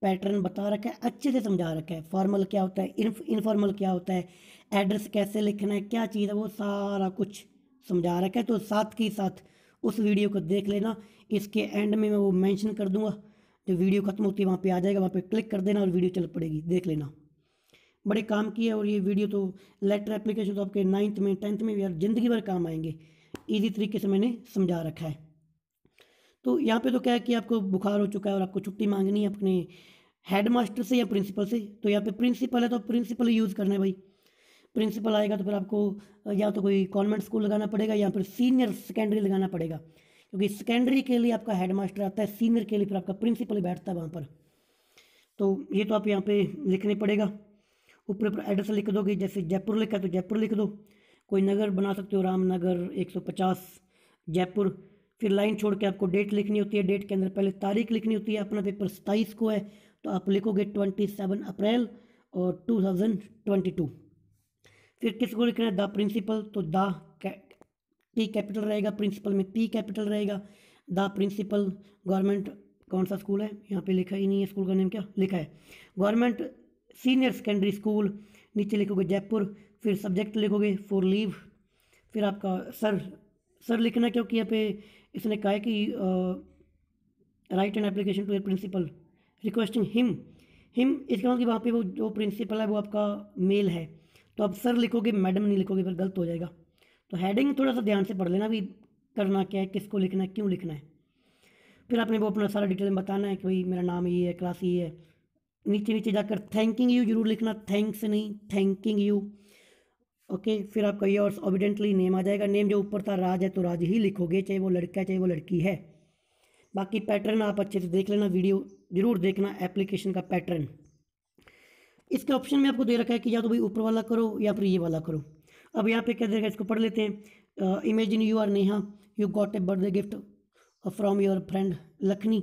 पैटर्न बता रखा है अच्छे से समझा रखा है फॉर्मल क्या होता है इनफॉर्मल क्या होता है एड्रेस कैसे लिखना है क्या चीज़ है वो सारा कुछ समझा रखा है तो साथ के साथ उस वीडियो को देख लेना इसके एंड में मैं वो मेंशन कर दूंगा जो वीडियो खत्म होती है वहाँ पे आ जाएगा वहाँ पे क्लिक कर देना और वीडियो चल पड़ेगी देख लेना बड़े काम किए और ये वीडियो तो लेटर एप्लीकेशन तो आपके नाइन्थ में टेंथ में भी यार ज़िंदगी भर काम आएंगे ईजी तरीके से मैंने समझा रखा है तो यहाँ पे तो क्या है कि आपको बुखार हो चुका है और आपको छुट्टी मांगनी है अपने हेड मास्टर से या प्रिंसिपल से तो यहाँ पे प्रिंसिपल है तो प्रिंसिपल यूज़ करना है भाई प्रिंसिपल आएगा तो फिर आपको या तो कोई कॉन्वेंट स्कूल लगाना पड़ेगा या फिर सीनियर सेकेंडरी लगाना पड़ेगा क्योंकि सेकेंडरी के लिए आपका हेड मास्टर आता है सीनियर के लिए फिर आपका प्रिंसिपल बैठता है वहाँ पर तो ये तो आप यहाँ पर लिखने पड़ेगा ऊपर ऊपर एड्रेस लिख दोगे जैसे जयपुर लिखा है तो जयपुर लिख दो कोई नगर बना सकते हो रामनगर 150 जयपुर फिर लाइन छोड़ के आपको डेट लिखनी होती है डेट के अंदर पहले तारीख लिखनी होती है अपना पेपर सताईस को है तो आप लिखोगे ट्वेंटी सेवन अप्रैल और टू थाउजेंड ट्वेंटी टू फिर किसको लिखना है द प्रिंसिपल तो द टी कैपिटल रहेगा प्रिंसिपल में पी कैपिटल रहेगा द प्रिंसिपल गवर्नमेंट कौन सा स्कूल है यहाँ पे लिखा ही नहीं है स्कूल का नेम क्या लिखा है गवर्नमेंट सीनियर सेकेंडरी स्कूल नीचे लिखोगे जयपुर फिर सब्जेक्ट लिखोगे फॉर लीव फिर आपका सर सर लिखना क्योंकि यहाँ पे इसने कहा है कि write an application to your principal requesting him him इसका मतलब कि वहाँ पे वो जो प्रिंसिपल है वो आपका मेल है तो आप सर लिखोगे मैडम नहीं लिखोगे फिर गलत हो जाएगा तो हेडिंग थोड़ा सा ध्यान से पढ़ लेना भी करना क्या है किसको लिखना है क्यों लिखना है फिर आपने वो अपना सारा डिटेल में बताना है कि भाई मेरा नाम ये है क्लास ये है नीचे नीचे जाकर थैंकिंग यू जरूर लिखना थैंक्स नहीं थैंकिंग यू ओके फिर आपका और ऑविडेंटली नेम आ जाएगा नेम जो ऊपर था राज है तो राज ही लिखोगे चाहे वो लड़का है चाहे वो लड़की है बाकी पैटर्न आप अच्छे से देख लेना वीडियो जरूर देखना एप्लीकेशन का पैटर्न इसके ऑप्शन में आपको दे रखा है कि या तो भाई ऊपर वाला करो या फिर ये वाला करो अब यहाँ पे क्या देगा इसको पढ़ लेते हैं imagine you are Neha you got a birthday gift from your friend Lakhni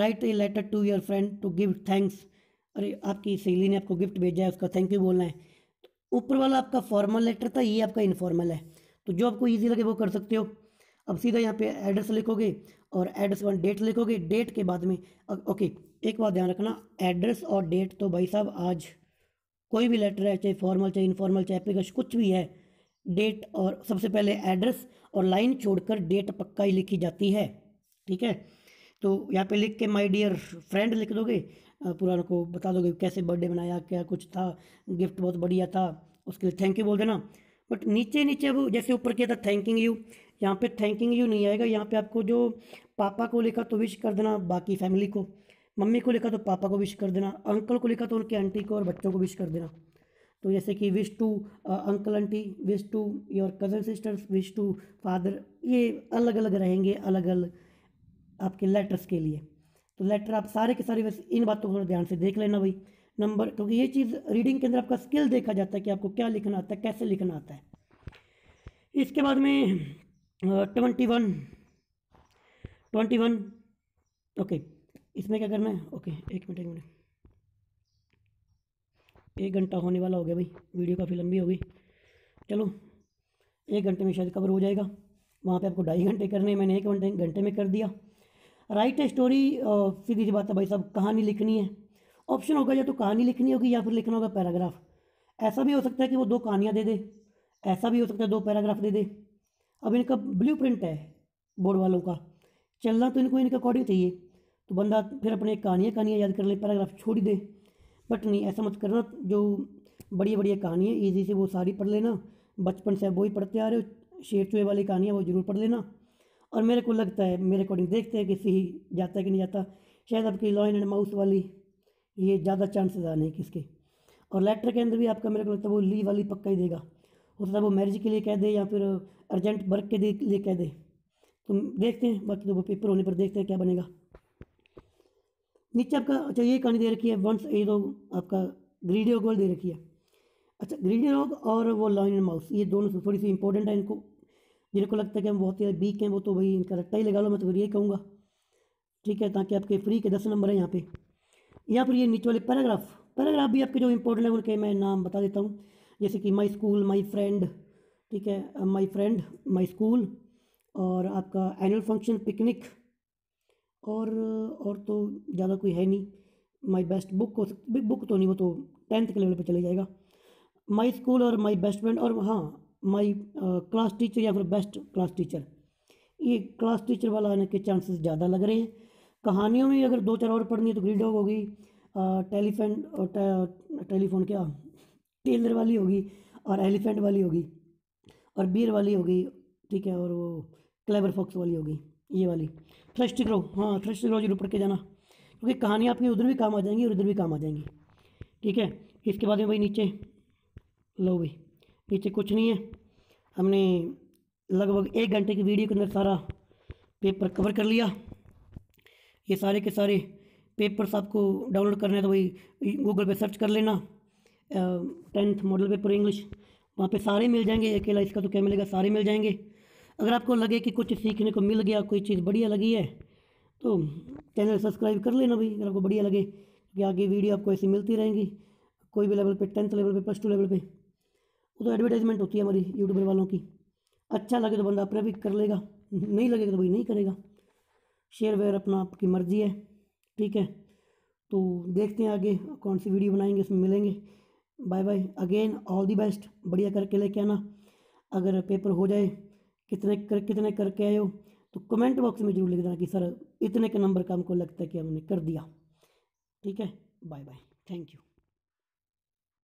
write a letter to your friend to give thanks अरे आपकी सहेली ने आपको गिफ्ट भेजा है उसका थैंक यू बोलना है तो ऊपर तो वाला आपका फॉर्मल लेटर था ये आपका इनफॉर्मल है तो जो आपको ईजी लगे वो कर सकते हो अब सीधा यहाँ पे एड्रेस लिखोगे और एड्रेस वन डेट लिखोगे डेट के बाद में ओके एक बात ध्यान रखना एड्रेस और डेट तो भाई साहब आज कोई भी लेटर है चाहे फॉर्मल चाहे इनफॉर्मल चाहे एप्लीकेशन कुछ भी है डेट और सबसे पहले एड्रेस और लाइन छोड़कर डेट पक्का ही लिखी जाती है ठीक है तो यहाँ पे लिख के माय डियर फ्रेंड लिख दोगे पुरानों को बता दोगे कैसे बर्थडे मनाया क्या कुछ था गिफ्ट बहुत बढ़िया था उसके लिए थैंक यू बोल देना बट नीचे नीचे अब जैसे ऊपर किया था थैंकिंग यू यहाँ पे थैंकिंग यू नहीं आएगा यहाँ पे आपको जो पापा को लिखा तो विश कर देना बाकी फैमिली को मम्मी को लिखा तो पापा को विश कर देना अंकल को लिखा तो उनके आंटी को और बच्चों को विश कर देना तो जैसे कि wish to uncle aunty wish to your cousin sisters wish to father ये अलग अलग रहेंगे अलग अलग आपके लेटर्स के लिए तो लेटर आप सारे के सारे वैसे इन बातों को थोड़ा ध्यान से देख लेना भाई नंबर क्योंकि ये चीज़ रीडिंग के अंदर आपका स्किल देखा जाता है कि आपको क्या लिखना आता है कैसे लिखना आता है इसके बाद में twenty one twenty one okay इसमें क्या करना है ओके एक मिनट एक मिनट एक घंटा होने वाला हो गया भाई वीडियो काफ़ी लंबी हो गई चलो एक घंटे में शायद कवर हो जाएगा वहाँ पे आपको ढाई घंटे करने मैंने एक घंटे घंटे में कर दिया राइट ए स्टोरी सीधी सी बात है भाई साहब कहानी लिखनी है ऑप्शन होगा या तो कहानी लिखनी होगी या फिर लिखना होगा पैराग्राफ ऐसा भी हो सकता है कि वो दो कहानियाँ दे दे ऐसा भी हो सकता है दो पैराग्राफ दे दे अब इनका ब्लू प्रिंट है बोर्ड वालों का चलना तो इनको इनके अकॉर्डिंग चाहिए तो बंदा फिर अपने कहानियाँ कहानियाँ याद कर ले पैराग्राफ छोड़ दे बट नहीं ऐसा मत करना जो बढ़िया बढ़िया कहानियाँ ईजी से वो सारी पढ़ लेना बचपन से आप वही पढ़ते आ रहे हो शेर चूहे वाली कहानियाँ वो ज़रूर पढ़ लेना और मेरे को लगता है मेरे अकॉर्डिंग देखते हैं कि सही जाता है कि नहीं जाता शायद आपकी लॉइन एंड माउस वाली ये ज़्यादा चांसेस आने हैं किसके और लेटर के अंदर भी आपका मेरे को लगता है वो ली वाली पक्का ही देगा हो सकता है वो मैरिज के लिए कह दे या फिर अर्जेंट वर्क के लिए कह दे तो देखते हैं बाकी दो तो वो पेपर होने पर देखते हैं क्या बनेगा नीचे आपका अच्छा ये कहानी दे रखी है वंस ए रोग आपका ग्रीडियो गोल दे रखी है अच्छा ग्रीडियो रोग और वो लॉइन एंड माउस ये दोनों थोड़ी सी इंपॉर्टेंट है इनको जिनको लगता है कि हम बहुत ही वीक हैं वो तो भाई इनका रट्टा ही लगा लो मैं तो फिर ये कहूँगा ठीक है ताकि आपके फ्री के दस नंबर हैं यहाँ पे यहाँ पर ये नीचे वाले पैराग्राफ पैराग्राफ भी आपके जो इंपॉर्टेंट है उनके मैं नाम बता देता हूँ जैसे कि माई स्कूल माई फ्रेंड ठीक है माई फ्रेंड माई स्कूल और आपका एनुअल फंक्शन पिकनिक और और तो ज़्यादा कोई है नहीं माई बेस्ट बुक हो सकती बुक तो नहीं वो तो टेंथ के लेवल पर चले जाएगा माई स्कूल और माई बेस्ट फ्रेंड और हाँ माई क्लास टीचर या फिर बेस्ट क्लास टीचर ये क्लास टीचर वाला आने के चांसेस ज़्यादा लग रहे हैं कहानियों में अगर दो चार और पढ़नी है तो ग्रीड डॉग होगी telephone uh, telephone uh, uh, क्या टेलर वाली होगी और एलिफेंट वाली होगी और बीर वाली होगी ठीक है और वो क्लेवर फॉक्स वाली होगी ये वाली थ्रेस्ट ग्रो हाँ थ्रेस्ट ग्रो जरूर पढ़ के जाना क्योंकि कहानियाँ आपकी उधर भी काम आ जाएंगी और इधर भी काम आ जाएंगी ठीक है इसके बाद में भाई नीचे लो भाई पीछे कुछ नहीं है हमने लगभग एक घंटे की वीडियो के अंदर सारा पेपर कवर कर लिया ये सारे के सारे पेपर्स आपको डाउनलोड करने तो वही गूगल पे सर्च कर लेना टेंथ मॉडल पेपर इंग्लिश वहाँ पे सारे मिल जाएंगे अकेला इसका तो क्या मिलेगा सारे मिल जाएंगे अगर आपको लगे कि कुछ सीखने को मिल गया कोई चीज़ बढ़िया लगी है तो चैनल सब्सक्राइब कर लेना भाई अगर आपको बढ़िया लगे क्योंकि आगे वीडियो आपको ऐसी मिलती रहेंगी कोई भी लेवल पर टेंथ लेवल पर प्लस टू लेवल पर वो तो एडवर्टाइजमेंट होती है हमारी यूट्यूबर वालों की अच्छा लगे तो बंदा अपना भी कर लेगा नहीं लगेगा तो भाई नहीं करेगा शेयर वेयर अपना आपकी मर्ज़ी है ठीक है तो देखते हैं आगे कौन सी वीडियो बनाएंगे उसमें मिलेंगे bye bye again all the best बढ़िया करके लेके आना अगर पेपर हो जाए कितने कर कितने करके आए हो तो कमेंट बॉक्स में जरूर लिख देना कि सर इतने के नंबर का हमको लगता है कि हमने कर दिया ठीक है बाय बाय थैंक यू